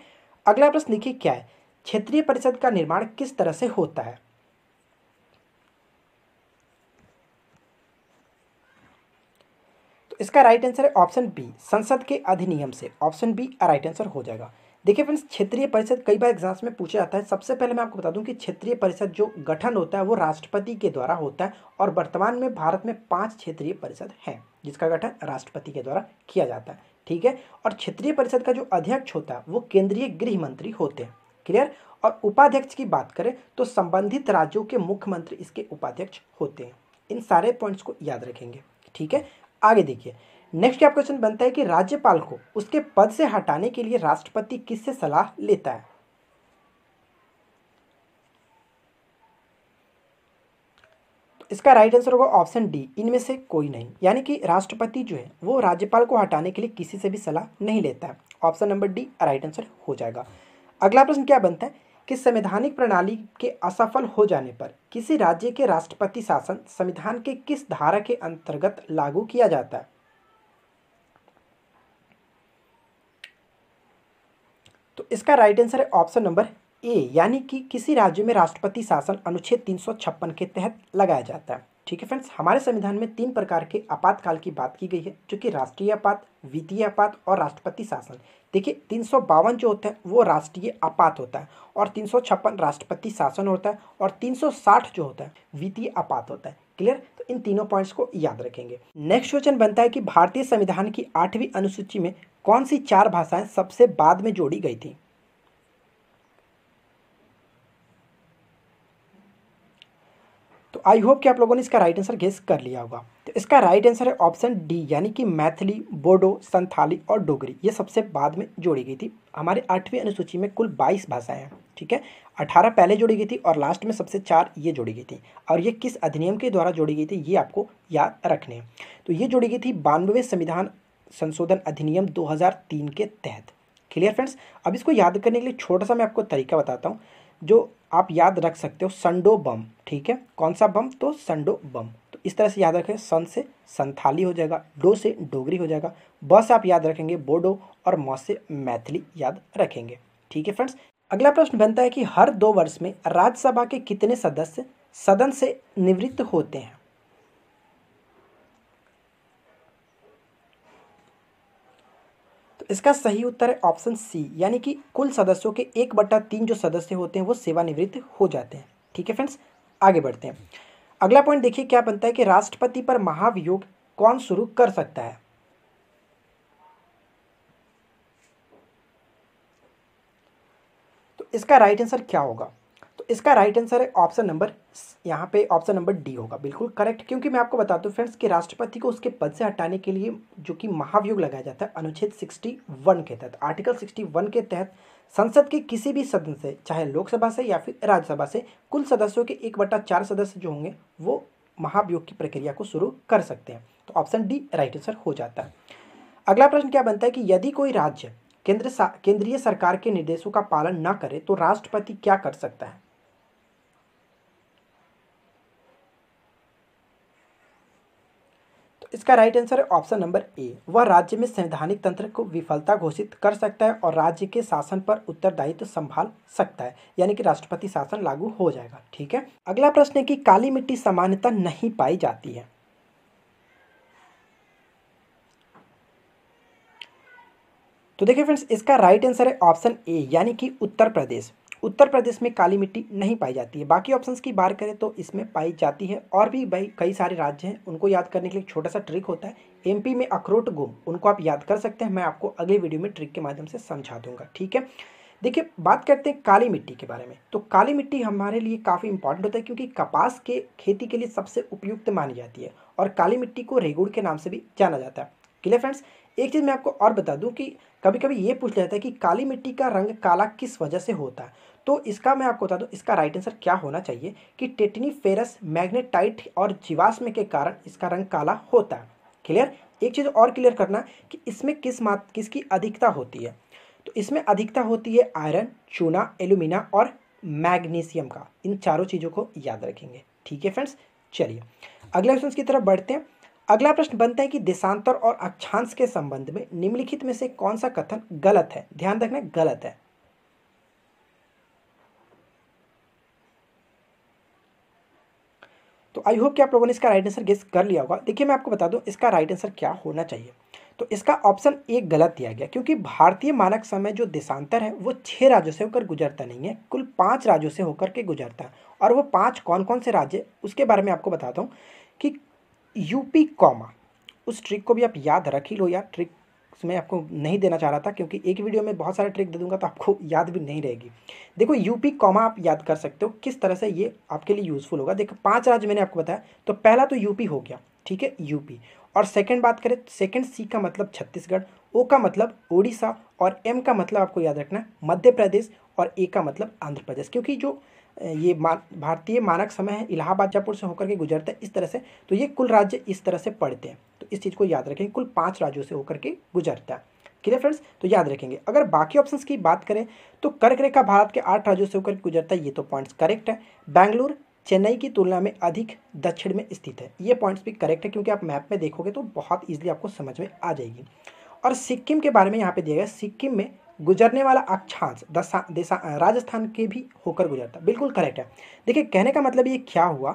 अगला प्रश्न देखिए क्या है क्षेत्रीय परिषद का निर्माण किस तरह से होता है इसका राइट आंसर है ऑप्शन बी संसद के अधिनियम से ऑप्शन बी राइट आंसर हो जाएगा देखिए फ्रेंड्स क्षेत्रीय परिषद कई बार एग्जाम्स में पूछा जाता है सबसे पहले मैं आपको बता दूं कि क्षेत्रीय परिषद जो गठन होता है वो राष्ट्रपति के द्वारा होता है और वर्तमान में भारत में पांच क्षेत्रीय परिषद हैं जिसका गठन राष्ट्रपति के द्वारा किया जाता है ठीक है और क्षेत्रीय परिषद का जो अध्यक्ष होता है वो केंद्रीय गृह मंत्री होते हैं क्लियर और उपाध्यक्ष की बात करें तो संबंधित राज्यों के मुख्यमंत्री इसके उपाध्यक्ष होते हैं इन सारे पॉइंट्स को याद रखेंगे ठीक है आगे देखिए नेक्स्ट क्या क्वेश्चन बनता है कि राज्यपाल को उसके पद से हटाने के लिए राष्ट्रपति किससे सलाह लेता है तो इसका राइट आंसर होगा ऑप्शन डी इनमें से कोई नहीं यानी कि राष्ट्रपति जो है वो राज्यपाल को हटाने के लिए किसी से भी सलाह नहीं लेता है option number D right answer हो जाएगा अगला प्रश्न क्या बनता है कि संवैधानिक प्रणाली के असफल हो जाने पर किसी राज्य के राष्ट्रपति शासन संविधान के किस धारा के अंतर्गत लागू किया जाता है तो इसका राइट आंसर है ऑप्शन नंबर ए यानी कि किसी राज्य में राष्ट्रपति शासन अनुच्छेद 356 के तहत लगाया जाता है ठीक है फ्रेंड्स हमारे संविधान में तीन प्रकार के आपातकाल की बात की गई है जो कि राष्ट्रीय आपात वित्तीय आपात और राष्ट्रपति शासन देखिए तीन जो होता है वो राष्ट्रीय आपात होता है और तीन राष्ट्रपति शासन होता है और 360 जो होता है वित्तीय आपात होता है क्लियर तो इन तीनों पॉइंट्स को याद रखेंगे नेक्स्ट क्वेश्चन बनता है कि भारतीय संविधान की आठवीं अनुसूची में कौन सी चार भाषाएं सबसे बाद में जोड़ी गई थी तो आई होप कि आप लोगों ने इसका राइट आंसर गेस कर लिया होगा तो इसका राइट आंसर है ऑप्शन डी यानी कि मैथिली बोडो संथाली और डोगरी ये सबसे बाद में जोड़ी गई थी हमारे आठवीं अनुसूची में कुल बाईस भाषाएं हैं ठीक है अठारह पहले जोड़ी गई थी और लास्ट में सबसे चार ये जोड़ी गई थी और ये किस अधिनियम के द्वारा जोड़ी गई थी ये आपको याद रखने हैं तो ये जोड़ी गई थी बानवे संविधान संशोधन अधिनियम दो के तहत क्लियर फ्रेंड्स अब इसको याद करने के लिए छोटा सा मैं आपको तरीका बताता हूँ जो आप याद रख सकते हो संडो बम ठीक है कौन सा बम तो संडो बम तो इस तरह से याद रखें सन से संथाली हो जाएगा डो से डोगरी हो जाएगा ब से आप याद रखेंगे बोडो और म से मैथिली याद रखेंगे ठीक है फ्रेंड्स अगला प्रश्न बनता है कि हर दो वर्ष में राज्यसभा के कितने सदस्य सदन से निवृत्त होते हैं इसका सही उत्तर है ऑप्शन सी यानी कि कुल सदस्यों के एक बट्टा तीन जो सदस्य होते हैं वो सेवानिवृत्त हो जाते हैं ठीक है फ्रेंड्स आगे बढ़ते हैं अगला पॉइंट देखिए क्या बनता है कि राष्ट्रपति पर महाभियोग कौन शुरू कर सकता है तो इसका राइट आंसर क्या होगा इसका राइट आंसर है ऑप्शन नंबर यहाँ पे ऑप्शन नंबर डी होगा बिल्कुल करेक्ट क्योंकि मैं आपको बताता हूँ फ्रेंड्स कि राष्ट्रपति को उसके पद से हटाने के लिए जो कि महाभियोग लगाया जाता है अनुच्छेद 61 के तहत आर्टिकल 61 के तहत संसद के किसी भी सदन से चाहे लोकसभा से या फिर राज्यसभा से कुल सदस्यों के एक बटा चार सदस्य जो होंगे वो महाभियोग की प्रक्रिया को शुरू कर सकते हैं तो ऑप्शन डी राइट आंसर हो जाता है अगला प्रश्न क्या बनता है कि यदि कोई राज्य केंद्र केंद्रीय सरकार के निर्देशों का पालन न करे तो राष्ट्रपति क्या कर सकता है इसका राइट आंसर है ऑप्शन नंबर ए वह राज्य में संवैधानिक तंत्र को विफलता घोषित कर सकता है और राज्य के शासन पर उत्तरदायित्व तो संभाल सकता है यानी कि राष्ट्रपति शासन लागू हो जाएगा ठीक है अगला प्रश्न है कि काली मिट्टी सामान्यता नहीं पाई जाती है तो देखिए फ्रेंड्स इसका राइट आंसर है ऑप्शन ए यानी कि उत्तर प्रदेश उत्तर प्रदेश में काली मिट्टी नहीं पाई जाती है बाकी ऑप्शन की बात करें तो इसमें पाई जाती है और भी भाई कई सारे राज्य हैं उनको याद करने के लिए छोटा सा ट्रिक होता है एमपी में अखरोट गुम उनको आप याद कर सकते हैं मैं आपको अगले वीडियो में ट्रिक के माध्यम से समझा दूंगा ठीक है देखिए बात करते हैं काली मिट्टी के बारे में तो काली मिट्टी हमारे लिए काफ़ी इंपॉर्टेंट होता है क्योंकि कपास के खेती के लिए सबसे उपयुक्त मानी जाती है और काली मिट्टी को रेगुड़ के नाम से भी जाना जाता है क्लियर फ्रेंड्स एक चीज़ मैं आपको और बता दूं कि कभी कभी ये पूछ लेता है कि काली मिट्टी का रंग काला किस वजह से होता है तो इसका मैं आपको बता दूँ इसका राइट आंसर क्या होना चाहिए कि टेटनी फेरस मैग्नेटाइट और जीवाश्म के कारण इसका रंग काला होता है क्लियर एक चीज़ और क्लियर करना कि इसमें किस मात किसकी अधिकता होती है तो इसमें अधिकता होती है आयरन चूना एल्यूमिना और मैग्नीशियम का इन चारों चीज़ों को याद रखेंगे ठीक है फ्रेंड्स चलिए अगले क्वेश्चन की तरफ बढ़ते हैं अगला प्रश्न बनता है कि देशांतर और अक्षांश के संबंध में निम्नलिखित में से कौन सा कथन गलत है ध्यान रखना गलत है तो आई होप कि आप लोगों ने इसका राइट आंसर गेस कर लिया होगा देखिए मैं आपको बता दूं इसका राइट आंसर क्या होना चाहिए तो इसका ऑप्शन एक गलत दिया गया क्योंकि भारतीय मानक समय जो देशांतर है वो छः राज्यों से होकर गुजरता नहीं है कुल पाँच राज्यों से होकर के गुजरता है और वो पाँच कौन कौन से राज्य उसके बारे में आपको बताता हूँ कि यूपी कॉमा उस ट्रिक को भी आप याद रख ही लो यार ट्रिक मैं आपको नहीं देना चाह रहा था क्योंकि एक वीडियो में बहुत सारे ट्रिक दे दूंगा तो आपको याद भी नहीं रहेगी देखो यूपी कॉमा आप याद कर सकते हो किस तरह से ये आपके लिए यूज़फुल होगा देखो पांच राज्य मैंने आपको बताया तो पहला तो यूपी हो गया ठीक है यूपी और सेकंड बात करें तो सेकंड सी का मतलब छत्तीसगढ़ ओ का मतलब ओडिशा और एम का मतलब आपको याद रखना मध्य प्रदेश और ए का मतलब आंध्र प्रदेश क्योंकि जो ये भारतीय मानक समय है इलाहाबाद जयपुर से होकर के गुजरता है इस तरह से तो ये कुल राज्य इस तरह से पढ़ते हैं तो इस चीज़ को याद रखें कुल पाँच राज्यों से होकर के गुजरता है क्लियर फ्रेंड्स तो याद रखेंगे अगर बाकी ऑप्शंस की बात करें तो कर्क रेखा भारत के आठ राज्यों से होकर गुजरता है ये तो पॉइंट्स करेक्ट है बैंगलोर चेन्नई की तुलना में अधिक दक्षिण में स्थित है ये पॉइंट्स भी करेक्ट है क्योंकि आप मैप में देखोगे तो बहुत ईजिली आपको समझ में आ जाएगी और सिक्किम के बारे में यहाँ पे दिया गया सिक्किम में गुजरने वाला अक्षांश दशा देशा राजस्थान के भी होकर गुजरता बिल्कुल करेक्ट है देखिए कहने का मतलब ये क्या हुआ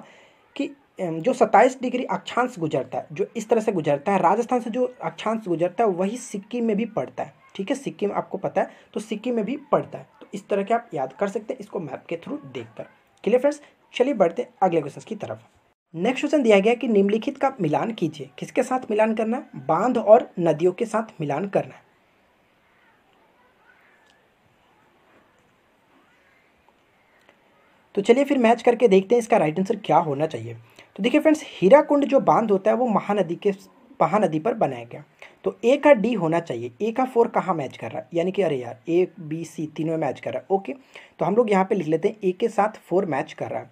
कि जो 27 डिग्री अक्षांश गुजरता है जो इस तरह से गुजरता है राजस्थान से जो अक्षांश गुजरता है वही सिक्किम में भी पड़ता है ठीक है सिक्किम आपको पता है तो सिक्किम में भी पड़ता है तो इस तरह के आप याद कर सकते हैं इसको मैप के थ्रू देख कर क्लियर फ्रेंड्स चलिए बढ़ते अगले क्वेश्चन की तरफ नेक्स्ट क्वेश्चन दिया गया कि निम्नलिखित का मिलान कीजिए किसके साथ मिलान करना बांध और नदियों के साथ मिलान करना तो चलिए फिर मैच करके देखते हैं इसका राइट आंसर क्या होना चाहिए तो देखिए फ्रेंड्स हीरा कुंड जो बांध होता है वो महानदी के महानदी पर बनाया गया तो ए का डी होना चाहिए ए का फोर कहाँ मैच कर रहा है यानी कि अरे यार ए बी सी तीनों में मैच कर रहा है ओके तो हम लोग यहाँ पे लिख लेते हैं ए के साथ फोर मैच कर रहा है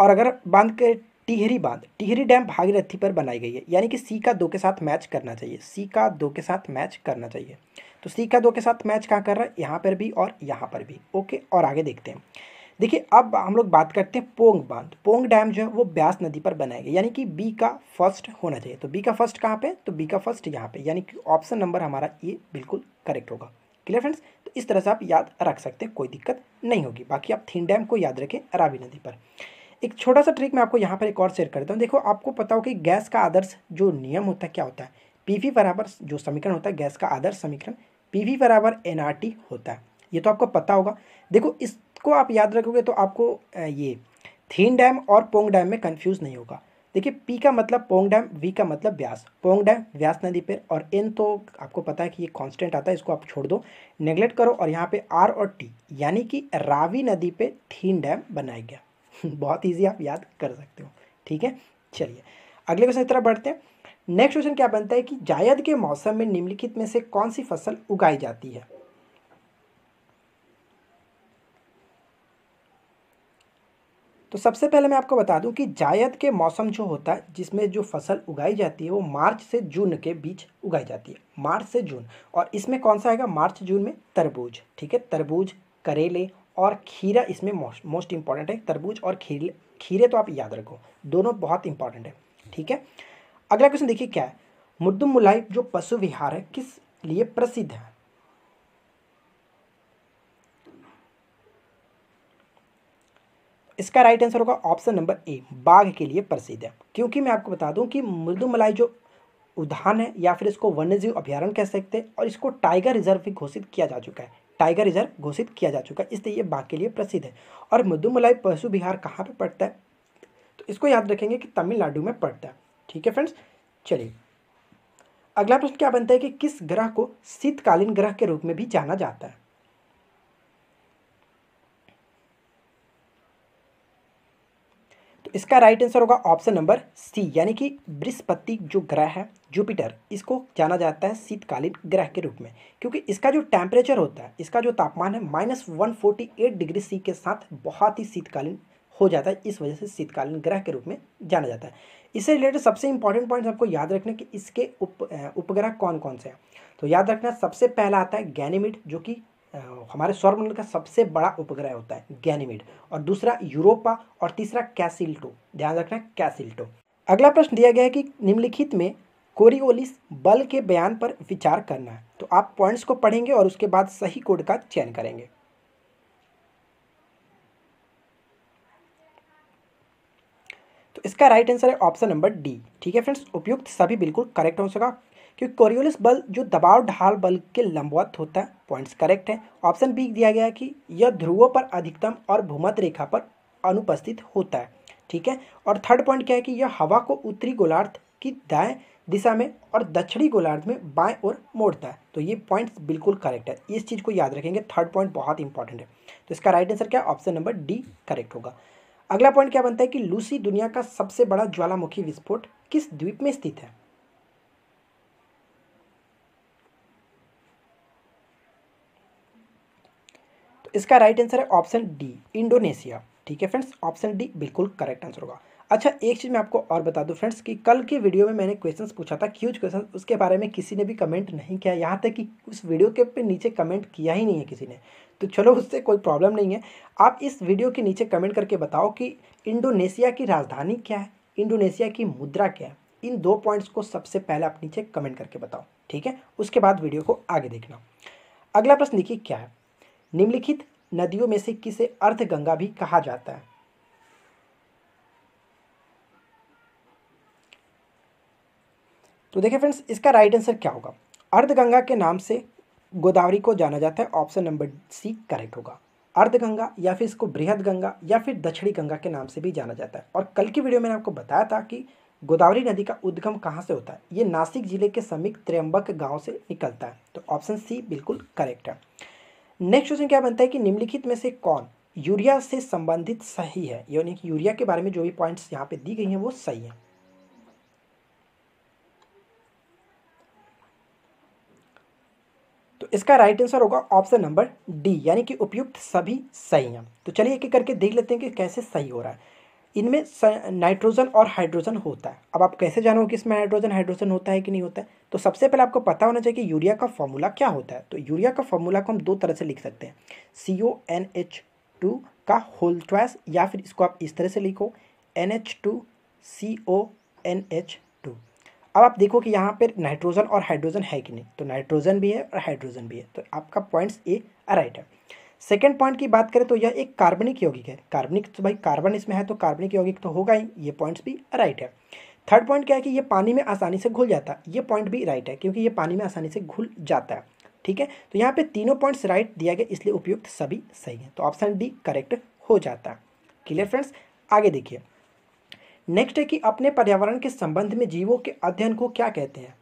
और अगर बांध के टिहरी बांध टिहरी डैम भागीरथी पर बनाई गई है यानी कि सी का दो के साथ मैच करना चाहिए सी का दो के साथ मैच करना चाहिए तो सी का दो के साथ मैच कहाँ कर रहा है यहाँ पर भी और यहाँ पर भी ओके और आगे देखते हैं देखिए अब हम लोग बात करते हैं पोंग बांध पोंग डैम जो है वो ब्यास नदी पर बनाया गया यानी कि बी का फर्स्ट होना चाहिए तो बी का फर्स्ट कहाँ पे तो बी का फर्स्ट यहाँ पे यानी कि ऑप्शन नंबर हमारा ये बिल्कुल करेक्ट होगा क्लियर फ्रेंड्स तो इस तरह से आप याद रख सकते हैं कोई दिक्कत नहीं होगी बाकी आप थीन डैम को याद रखें रावी नदी पर एक छोटा सा ट्रिक मैं आपको यहाँ पर एक और शेयर करता हूँ देखो आपको पता हो कि गैस का आदर्श जो नियम होता है क्या होता है पी बराबर जो समीकरण होता है गैस का आदर्श समीकरण पी बराबर एन होता है ये तो आपको पता होगा देखो इस को आप याद रखोगे तो आपको ये थीन डैम और पोंग डैम में कन्फ्यूज़ नहीं होगा देखिए पी का मतलब पोंग डैम वी का मतलब व्यास पोंग डैम व्यास नदी पर और एन तो आपको पता है कि ये कांस्टेंट आता है इसको आप छोड़ दो नेग्लेक्ट करो और यहाँ पे आर और टी यानी कि रावी नदी पे थीन डैम बनाया गया बहुत ईजी आप याद कर सकते हो ठीक है चलिए अगले क्वेश्चन की तरफ बढ़ते हैं नेक्स्ट क्वेश्चन क्या बनता है कि जायद के मौसम में निम्नलिखित में से कौन सी फसल उगाई जाती है तो सबसे पहले मैं आपको बता दूं कि जायद के मौसम जो होता है जिसमें जो फसल उगाई जाती है वो मार्च से जून के बीच उगाई जाती है मार्च से जून और इसमें कौन सा आएगा मार्च जून में तरबूज ठीक है तरबूज करेले और खीरा इसमें मोस्ट मोस्ट इंपॉर्टेंट है तरबूज और खीरे खीरे तो आप याद रखो दोनों बहुत इंपॉर्टेंट है ठीक है अगला क्वेश्चन देखिए क्या है मुद्दुम मुलाई जो पशु विहार है किस लिए प्रसिद्ध है इसका राइट आंसर होगा ऑप्शन नंबर ए बाघ के लिए प्रसिद्ध है क्योंकि मैं आपको बता दूं कि मृदुमलाई जो उद्यान है या फिर इसको वन्यजीव अभ्यारण्य कह सकते हैं और इसको टाइगर रिजर्व भी घोषित किया जा चुका है टाइगर रिजर्व घोषित किया जा चुका है इसलिए ये बाघ के लिए प्रसिद्ध है और मृदुमलाई पशु विहार कहाँ पर पड़ता है तो इसको याद रखेंगे कि तमिलनाडु में पड़ता है ठीक है फ्रेंड्स चलिए अगला प्रश्न क्या बनता है कि किस ग्रह को शीतकालीन ग्रह के रूप में भी जाना जाता है तो इसका राइट आंसर होगा ऑप्शन नंबर सी यानी कि बृहस्पति जो ग्रह है जुपिटर इसको जाना जाता है शीतकालीन ग्रह के रूप में क्योंकि इसका जो टेम्परेचर होता है इसका जो तापमान है minus one forty eight degree C के साथ बहुत ही शीतकालीन हो जाता है इस वजह से शीतकालीन ग्रह के रूप में जाना जाता है इससे रिलेटेड सबसे इंपॉर्टेंट पॉइंट आपको याद रखना कि इसके उप उपग्रह कौन कौन से हैं तो याद रखना सबसे पहला आता है गैनीमिट जो कि हमारे सौरमंडल का सबसे बड़ा उपग्रह होता है गैनीमेड और दूसरा यूरोपा और तीसरा कैसिल्टो ध्यान रखना कैसिल्टो अगला प्रश्न दिया गया है कि निम्नलिखित में कोरिओलिस बल के बयान पर विचार करना है तो आप पॉइंट्स को पढ़ेंगे और उसके बाद सही कोड का चयन करेंगे तो इसका राइट आंसर है ऑप्शन नंबर डी ठीक है फ्रेंड्स उपयुक्त सभी बिल्कुल करेक्ट हो सका क्योंकि कोरियोलिस बल जो दबाव ढाल बल के लंबवत होता है पॉइंट्स करेक्ट हैं ऑप्शन बी दिया गया है कि यह ध्रुवों पर अधिकतम और भूमध रेखा पर अनुपस्थित होता है ठीक है और थर्ड पॉइंट क्या है कि यह हवा को उत्तरी गोलार्ध की दाएँ दिशा में और दक्षिणी गोलार्ध में बाएं ओर मोड़ता है तो ये पॉइंट्स बिल्कुल करेक्ट है इस चीज़ को याद रखेंगे थर्ड पॉइंट बहुत इंपॉर्टेंट है तो इसका राइट आंसर क्या ऑप्शन नंबर डी करेक्ट होगा अगला पॉइंट क्या बनता है कि लूसी दुनिया का सबसे बड़ा ज्वालामुखी विस्फोट किस द्वीप में स्थित है इसका राइट आंसर है ऑप्शन डी इंडोनेशिया ठीक है फ्रेंड्स ऑप्शन डी बिल्कुल करेक्ट आंसर होगा अच्छा एक चीज़ मैं आपको और बता दूं फ्रेंड्स कि कल के वीडियो में मैंने क्वेश्चंस पूछा था क्यूज क्वेश्चन उसके बारे में किसी ने भी कमेंट नहीं किया यहाँ तक कि उस वीडियो के पे नीचे कमेंट किया ही नहीं है किसी ने तो चलो उससे कोई प्रॉब्लम नहीं है आप इस वीडियो के नीचे कमेंट करके बताओ कि इंडोनेशिया की राजधानी क्या है इंडोनेशिया की मुद्रा क्या है इन दो पॉइंट्स को सबसे पहले आप नीचे कमेंट करके बताओ ठीक है उसके बाद वीडियो को आगे देखना अगला प्रश्न देखिए क्या है निम्नलिखित नदियों में से किसे अर्थगंगा भी कहा जाता है तो देखिए फ्रेंड्स इसका राइट आंसर क्या होगा अर्धगंगा के नाम से गोदावरी को जाना जाता है ऑप्शन नंबर सी करेक्ट होगा अर्धगंगा या फिर इसको बृहद गंगा या फिर दक्षिणी गंगा के नाम से भी जाना जाता है और कल की वीडियो मैंने आपको बताया था कि गोदावरी नदी का उद्गम कहाँ से होता है ये नासिक जिले के समीप त्र्यंबक गांव से निकलता है तो ऑप्शन सी बिल्कुल करेक्ट है नेक्स्ट क्वेश्चन क्या बनता है कि निम्नलिखित में से कौन यूरिया से संबंधित सही है यानी कि यूरिया के बारे में जो भी पॉइंट्स यहाँ पे दी गई हैं वो सही हैं तो इसका राइट आंसर होगा ऑप्शन नंबर डी यानी कि उपयुक्त सभी सही हैं तो चलिए एक एक करके देख लेते हैं कि कैसे सही हो रहा है इनमें नाइट्रोजन और हाइड्रोजन होता है अब आप कैसे जानो कि इसमें नाइट्रोजन हाइड्रोजन होता है कि नहीं होता है तो सबसे पहले आपको पता होना चाहिए कि यूरिया का फॉर्मूला क्या होता है तो यूरिया का फॉर्मूला को हम दो तरह से लिख सकते हैं C O N H two का होल ट्वाइस या फिर इसको आप इस तरह से लिखो N H two C O N H two अब आप देखो कि यहाँ पर नाइट्रोजन और हाइड्रोजन है कि नहीं तो नाइट्रोजन भी है और हाइड्रोजन भी है तो आपका पॉइंट्स ए राइट है सेकेंड पॉइंट की बात करें तो यह एक कार्बनिक यौगिक है कार्बनिक तो भाई कार्बन इसमें है तो कार्बनिक यौगिक तो होगा ही ये पॉइंट्स भी राइट है थर्ड पॉइंट क्या है कि ये पानी में आसानी से घुल जाता है ये पॉइंट भी राइट है क्योंकि ये पानी में आसानी से घुल जाता है ठीक है तो यहाँ पे तीनों पॉइंट्स राइट दिया गया इसलिए उपयुक्त सभी सही है तो ऑप्शन डी करेक्ट हो जाता है क्लियर फ्रेंड्स आगे देखिए नेक्स्ट है कि अपने पर्यावरण के संबंध में जीवों के अध्ययन को क्या कहते हैं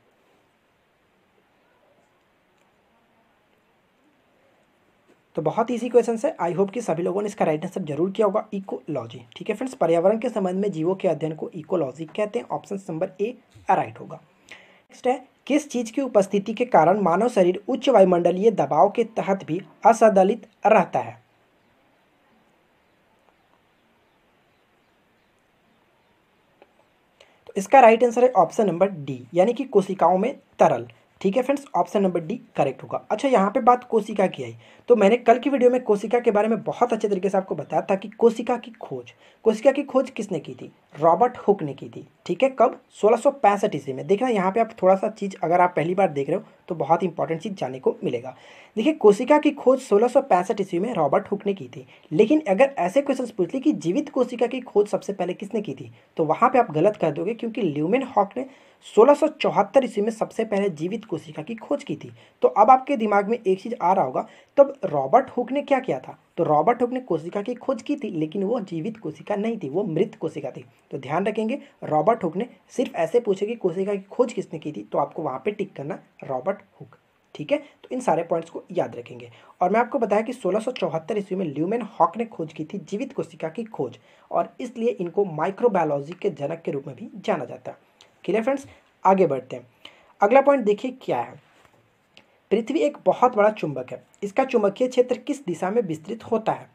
तो बहुत ईजी क्वेश्चन है आई होप कि सभी लोगों ने इसका राइट आंसर जरूर किया होगा इकोलॉजी ठीक है फ्रेंड्स पर्यावरण के संबंध में जीवों के अध्ययन को इकोलॉजी कहते हैं ऑप्शन नंबर ए राइट होगा नेक्स्ट है किस चीज़ की उपस्थिति के कारण मानव शरीर उच्च वायुमंडलीय दबाव के तहत भी असदलित रहता है तो इसका राइट आंसर है ऑप्शन नंबर डी यानी कि कोशिकाओं में तरल ठीक है friends option number D correct होगा अच्छा यहाँ पे बात कोशिका की आई तो मैंने कल की वीडियो में कोशिका के बारे में बहुत अच्छे तरीके से आपको बताया था कि कोशिका की खोज कोशिका की खोज किसने की थी रॉबर्ट हुक ने की थी ठीक है कब सोलह सौ पैंसठ ईस्वी में देखना यहाँ पे आप थोड़ा सा चीज़ अगर आप पहली बार देख रहे हो तो बहुत इंपॉर्टेंट चीज़ जानने को मिलेगा देखिए कोशिका की खोज सोलह सौ पैंसठ ईस्वी में रॉबर्ट हुक ने की थी लेकिन अगर ऐसे क्वेश्चन पूछ ली कि जीवित कोशिका की खोज सबसे पहले किसने की थी तो वहाँ पर आप गलत कर दोगे क्योंकि ल्यूमेन हॉक ने सोलह सौ चौहत्तर ईस्वी में सबसे पहले जीवित कोशिका की खोज की थी तो अब आपके दिमाग में एक चीज़ आ रहा होगा तब रॉबर्ट हुक ने क्या किया था तो रॉबर्ट हुक ने कोशिका की खोज की थी लेकिन वो जीवित कोशिका नहीं थी वो मृत कोशिका थी तो ध्यान रखेंगे रॉबर्ट हुक ने सिर्फ ऐसे पूछे कि कोशिका की खोज किसने की थी तो आपको वहाँ पर टिक करना रॉबर्ट हुक ठीक है तो इन सारे पॉइंट्स को याद रखेंगे और मैं आपको बताया कि सोलह ईस्वी में ल्यूमेन हॉक ने खोज की थी जीवित कोशिका की खोज और इसलिए इनको माइक्रोबायोलॉजी के जनक के रूप में भी जाना जाता है क्लियर फ्रेंड्स आगे बढ़ते हैं अगला पॉइंट देखिए क्या है पृथ्वी एक बहुत बड़ा चुंबक है इसका चुंबकीय क्षेत्र किस दिशा में विस्तृत होता है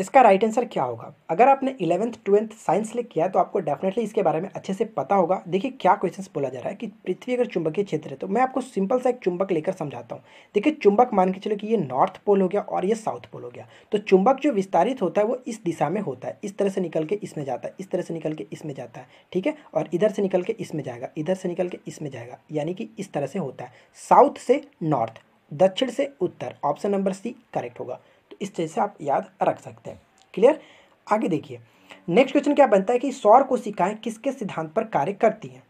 इसका राइट आंसर क्या होगा अगर आपने इलेवंथ ट्वेल्थ साइंस ले किया है तो आपको डेफिनेटली इसके बारे में अच्छे से पता होगा देखिए क्या क्वेश्चन बोला जा रहा है कि पृथ्वी अगर चुंबकीय क्षेत्र है तो मैं आपको सिंपल सा एक चुंबक लेकर समझाता हूँ देखिए चुंबक मान के चलो कि ये नॉर्थ पोल हो गया और ये साउथ पोल हो गया तो चुंबक जो विस्तारित होता है वो इस दिशा में होता है इस तरह से निकल के इसमें जाता है इस तरह से निकल के इसमें जाता है ठीक है और इधर से निकल के इसमें जाएगा इधर से निकल के इसमें जाएगा यानी कि इस तरह से होता है साउथ से नॉर्थ दक्षिण से उत्तर ऑप्शन नंबर सी करेक्ट होगा इस तरह से आप याद रख सकते हैं क्लियर आगे देखिए नेक्स्ट क्वेश्चन क्या बनता है कि सौर कोशिकाएं किसके सिद्धांत पर कार्य करती हैं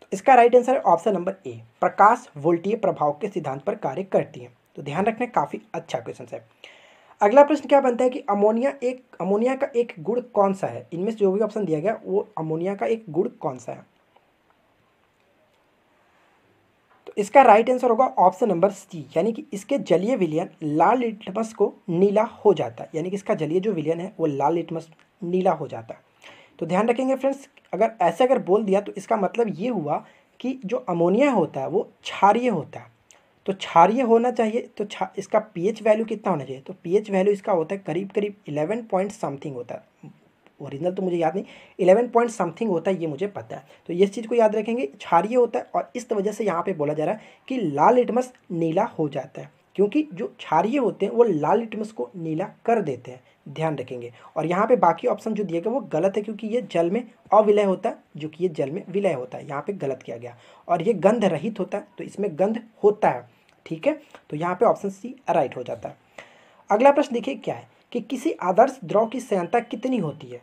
तो इसका राइट आंसर है ऑप्शन नंबर ए प्रकाश वोल्टीय प्रभाव के सिद्धांत पर कार्य करती हैं तो ध्यान रखना काफ़ी अच्छा क्वेश्चन है अगला प्रश्न क्या बनता है कि अमोनिया एक अमोनिया का एक गुड़ कौन सा है इनमें से जो भी ऑप्शन दिया गया वो अमोनिया का एक गुड़ कौन सा है इसका राइट आंसर होगा ऑप्शन नंबर सी यानी कि इसके जलीय विलियन लाल लिटमस को नीला हो जाता है यानी कि इसका जलीय जो विलियन है वो लाल लिटमस नीला हो जाता है तो ध्यान रखेंगे फ्रेंड्स अगर ऐसे अगर बोल दिया तो इसका मतलब ये हुआ कि जो अमोनिया होता है वो क्षारिय होता है तो क्षारिय होना चाहिए तो इसका पी वैल्यू कितना होना चाहिए तो पी वैल्यू इसका होता है करीब करीब इलेवन पॉइंट समथिंग होता है ओरिजिनल तो मुझे याद नहीं इलेवन पॉइंट समथिंग होता है ये मुझे पता है तो इस चीज़ को याद रखेंगे क्षारिय होता है और इस वजह से यहाँ पे बोला जा रहा है कि लाल लिटमस नीला हो जाता है क्योंकि जो क्षारिय होते हैं वो लाल लिटमस को नीला कर देते हैं ध्यान रखेंगे और यहाँ पे बाकी ऑप्शन जो दिए गए वो गलत है क्योंकि ये जल में अविलय होता है जो कि ये जल में विलय होता है यहाँ पे गलत किया गया और ये गंध रहित होता है तो इसमें गंध होता है ठीक है तो यहाँ पे ऑप्शन सी राइट हो जाता है अगला प्रश्न देखिए क्या है कि किसी आदर्श द्रव की सहनता कितनी होती है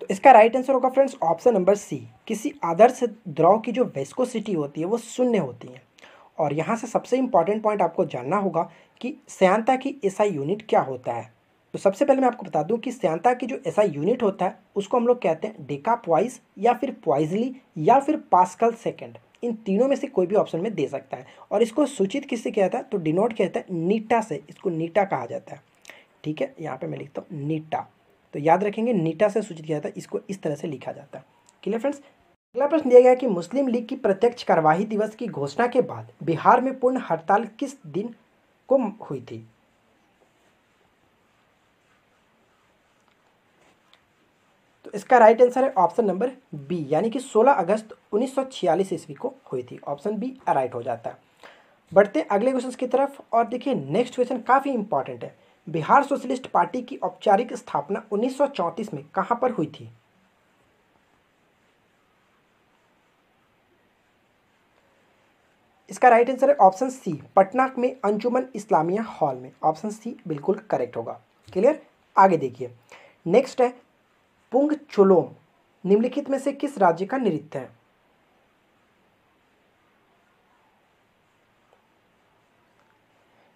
तो इसका राइट आंसर होगा फ्रेंड्स ऑप्शन नंबर सी किसी आदर्श द्रव की जो वेस्कोसिटी होती है वो शून्य होती है और यहाँ से सबसे इंपॉर्टेंट पॉइंट आपको जानना होगा कि सयांता की ऐसा यूनिट क्या होता है तो सबसे पहले मैं आपको बता दूं कि सयांता की जो ऐसा यूनिट होता है उसको हम लोग कहते हैं डेका प्वाइज या फिर पॉइजली या फिर पास्कल सेकेंड इन तीनों में से कोई भी ऑप्शन में दे सकता है और इसको सूचित किससे किया जाता है तो डिनोट किया जाता है नीटा से इसको नीटा कहा जाता है ठीक है यहाँ पर मैं लिखता हूँ नीटा तो याद रखेंगे नीटा से सूचित किया जाता है इसको इस तरह से लिखा जाता है क्लियर फ्रेंड्स अगला प्रश्न दिया गया है कि मुस्लिम लीग की प्रत्यक्ष कार्यवाही दिवस की घोषणा के बाद बिहार में पूर्ण हड़ताल किस दिन को हुई थी इसका राइट आंसर है ऑप्शन नंबर बी यानी कि 16 अगस्त 1946 सौ ईस्वी को हुई थी ऑप्शन बी राइट हो जाता है बढ़ते अगले क्वेश्चन की तरफ और देखिए नेक्स्ट क्वेश्चन काफ़ी इंपॉर्टेंट है बिहार सोशलिस्ट पार्टी की औपचारिक स्थापना उन्नीस में कहाँ पर हुई थी इसका राइट आंसर है ऑप्शन सी पटना में अंजुमन इस्लामिया हॉल में ऑप्शन सी बिल्कुल करेक्ट होगा क्लियर आगे देखिए नेक्स्ट है पुंग चोलोम निम्नलिखित में से किस राज्य का नृत्य है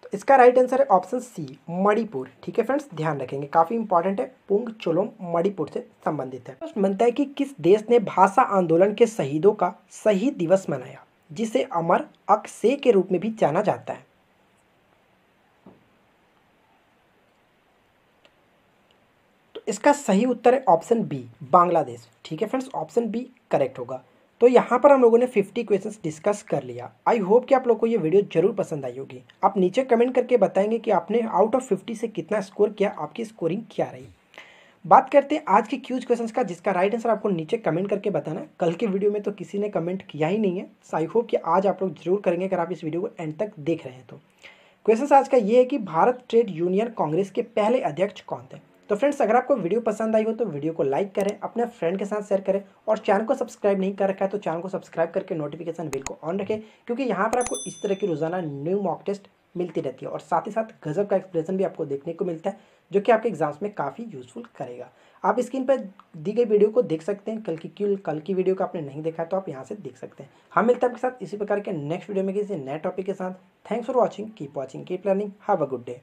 तो इसका राइट आंसर है ऑप्शन सी मणिपुर ठीक है फ्रेंड्स ध्यान रखेंगे काफ़ी इंपॉर्टेंट है पुंग चोलोम मणिपुर से संबंधित है प्रश्न बनता है कि किस देश ने भाषा आंदोलन के शहीदों का शहीद दिवस मनाया जिसे अमर अक्से के रूप में भी जाना जाता है इसका सही उत्तर है ऑप्शन बी बांग्लादेश ठीक है फ्रेंड्स ऑप्शन बी करेक्ट होगा तो यहाँ पर हम लोगों ने 50 क्वेश्चंस डिस्कस कर लिया आई होप कि आप लोग को ये वीडियो जरूर पसंद आई होगी आप नीचे कमेंट करके बताएंगे कि आपने आउट ऑफ 50 से कितना स्कोर किया आपकी स्कोरिंग क्या रही बात करते हैं आज के क्यूज क्वेश्चंस का जिसका राइट आंसर आपको नीचे कमेंट करके बताना कल के वीडियो में तो किसी ने कमेंट किया ही नहीं है आई होप कि आज आप लोग जरूर करेंगे अगर आप इस वीडियो को एंड तक देख रहे हैं तो क्वेश्चन आज का ये है कि भारत ट्रेड यूनियन कांग्रेस के पहले अध्यक्ष कौन थे तो फ्रेंड्स अगर आपको वीडियो पसंद आई हो तो वीडियो को लाइक करें अपने फ्रेंड के साथ शेयर करें और चैनल को सब्सक्राइब नहीं कर रखा है तो चैनल को सब्सक्राइब करके नोटिफिकेशन बिल को ऑन रखें क्योंकि यहाँ पर आपको इस तरह की रोजाना न्यू मॉक टेस्ट मिलती रहती है और साथ ही साथ गज़ब का एक्सप्रेशन भी आपको देखने को मिलता है जो कि आपके एग्जाम्स में काफ़ी यूजफुल करेगा आप स्क्रीन पर दी गई वीडियो को देख सकते हैं कल की क्यों कल की वीडियो को आपने नहीं देखा है तो आप यहाँ से देख सकते हैं हम मिलते हैं आपके साथ इसी प्रकार के नेक्स्ट वीडियो में किसी नए टॉपिक के साथ thanks for watching keep watching keep learning have a good day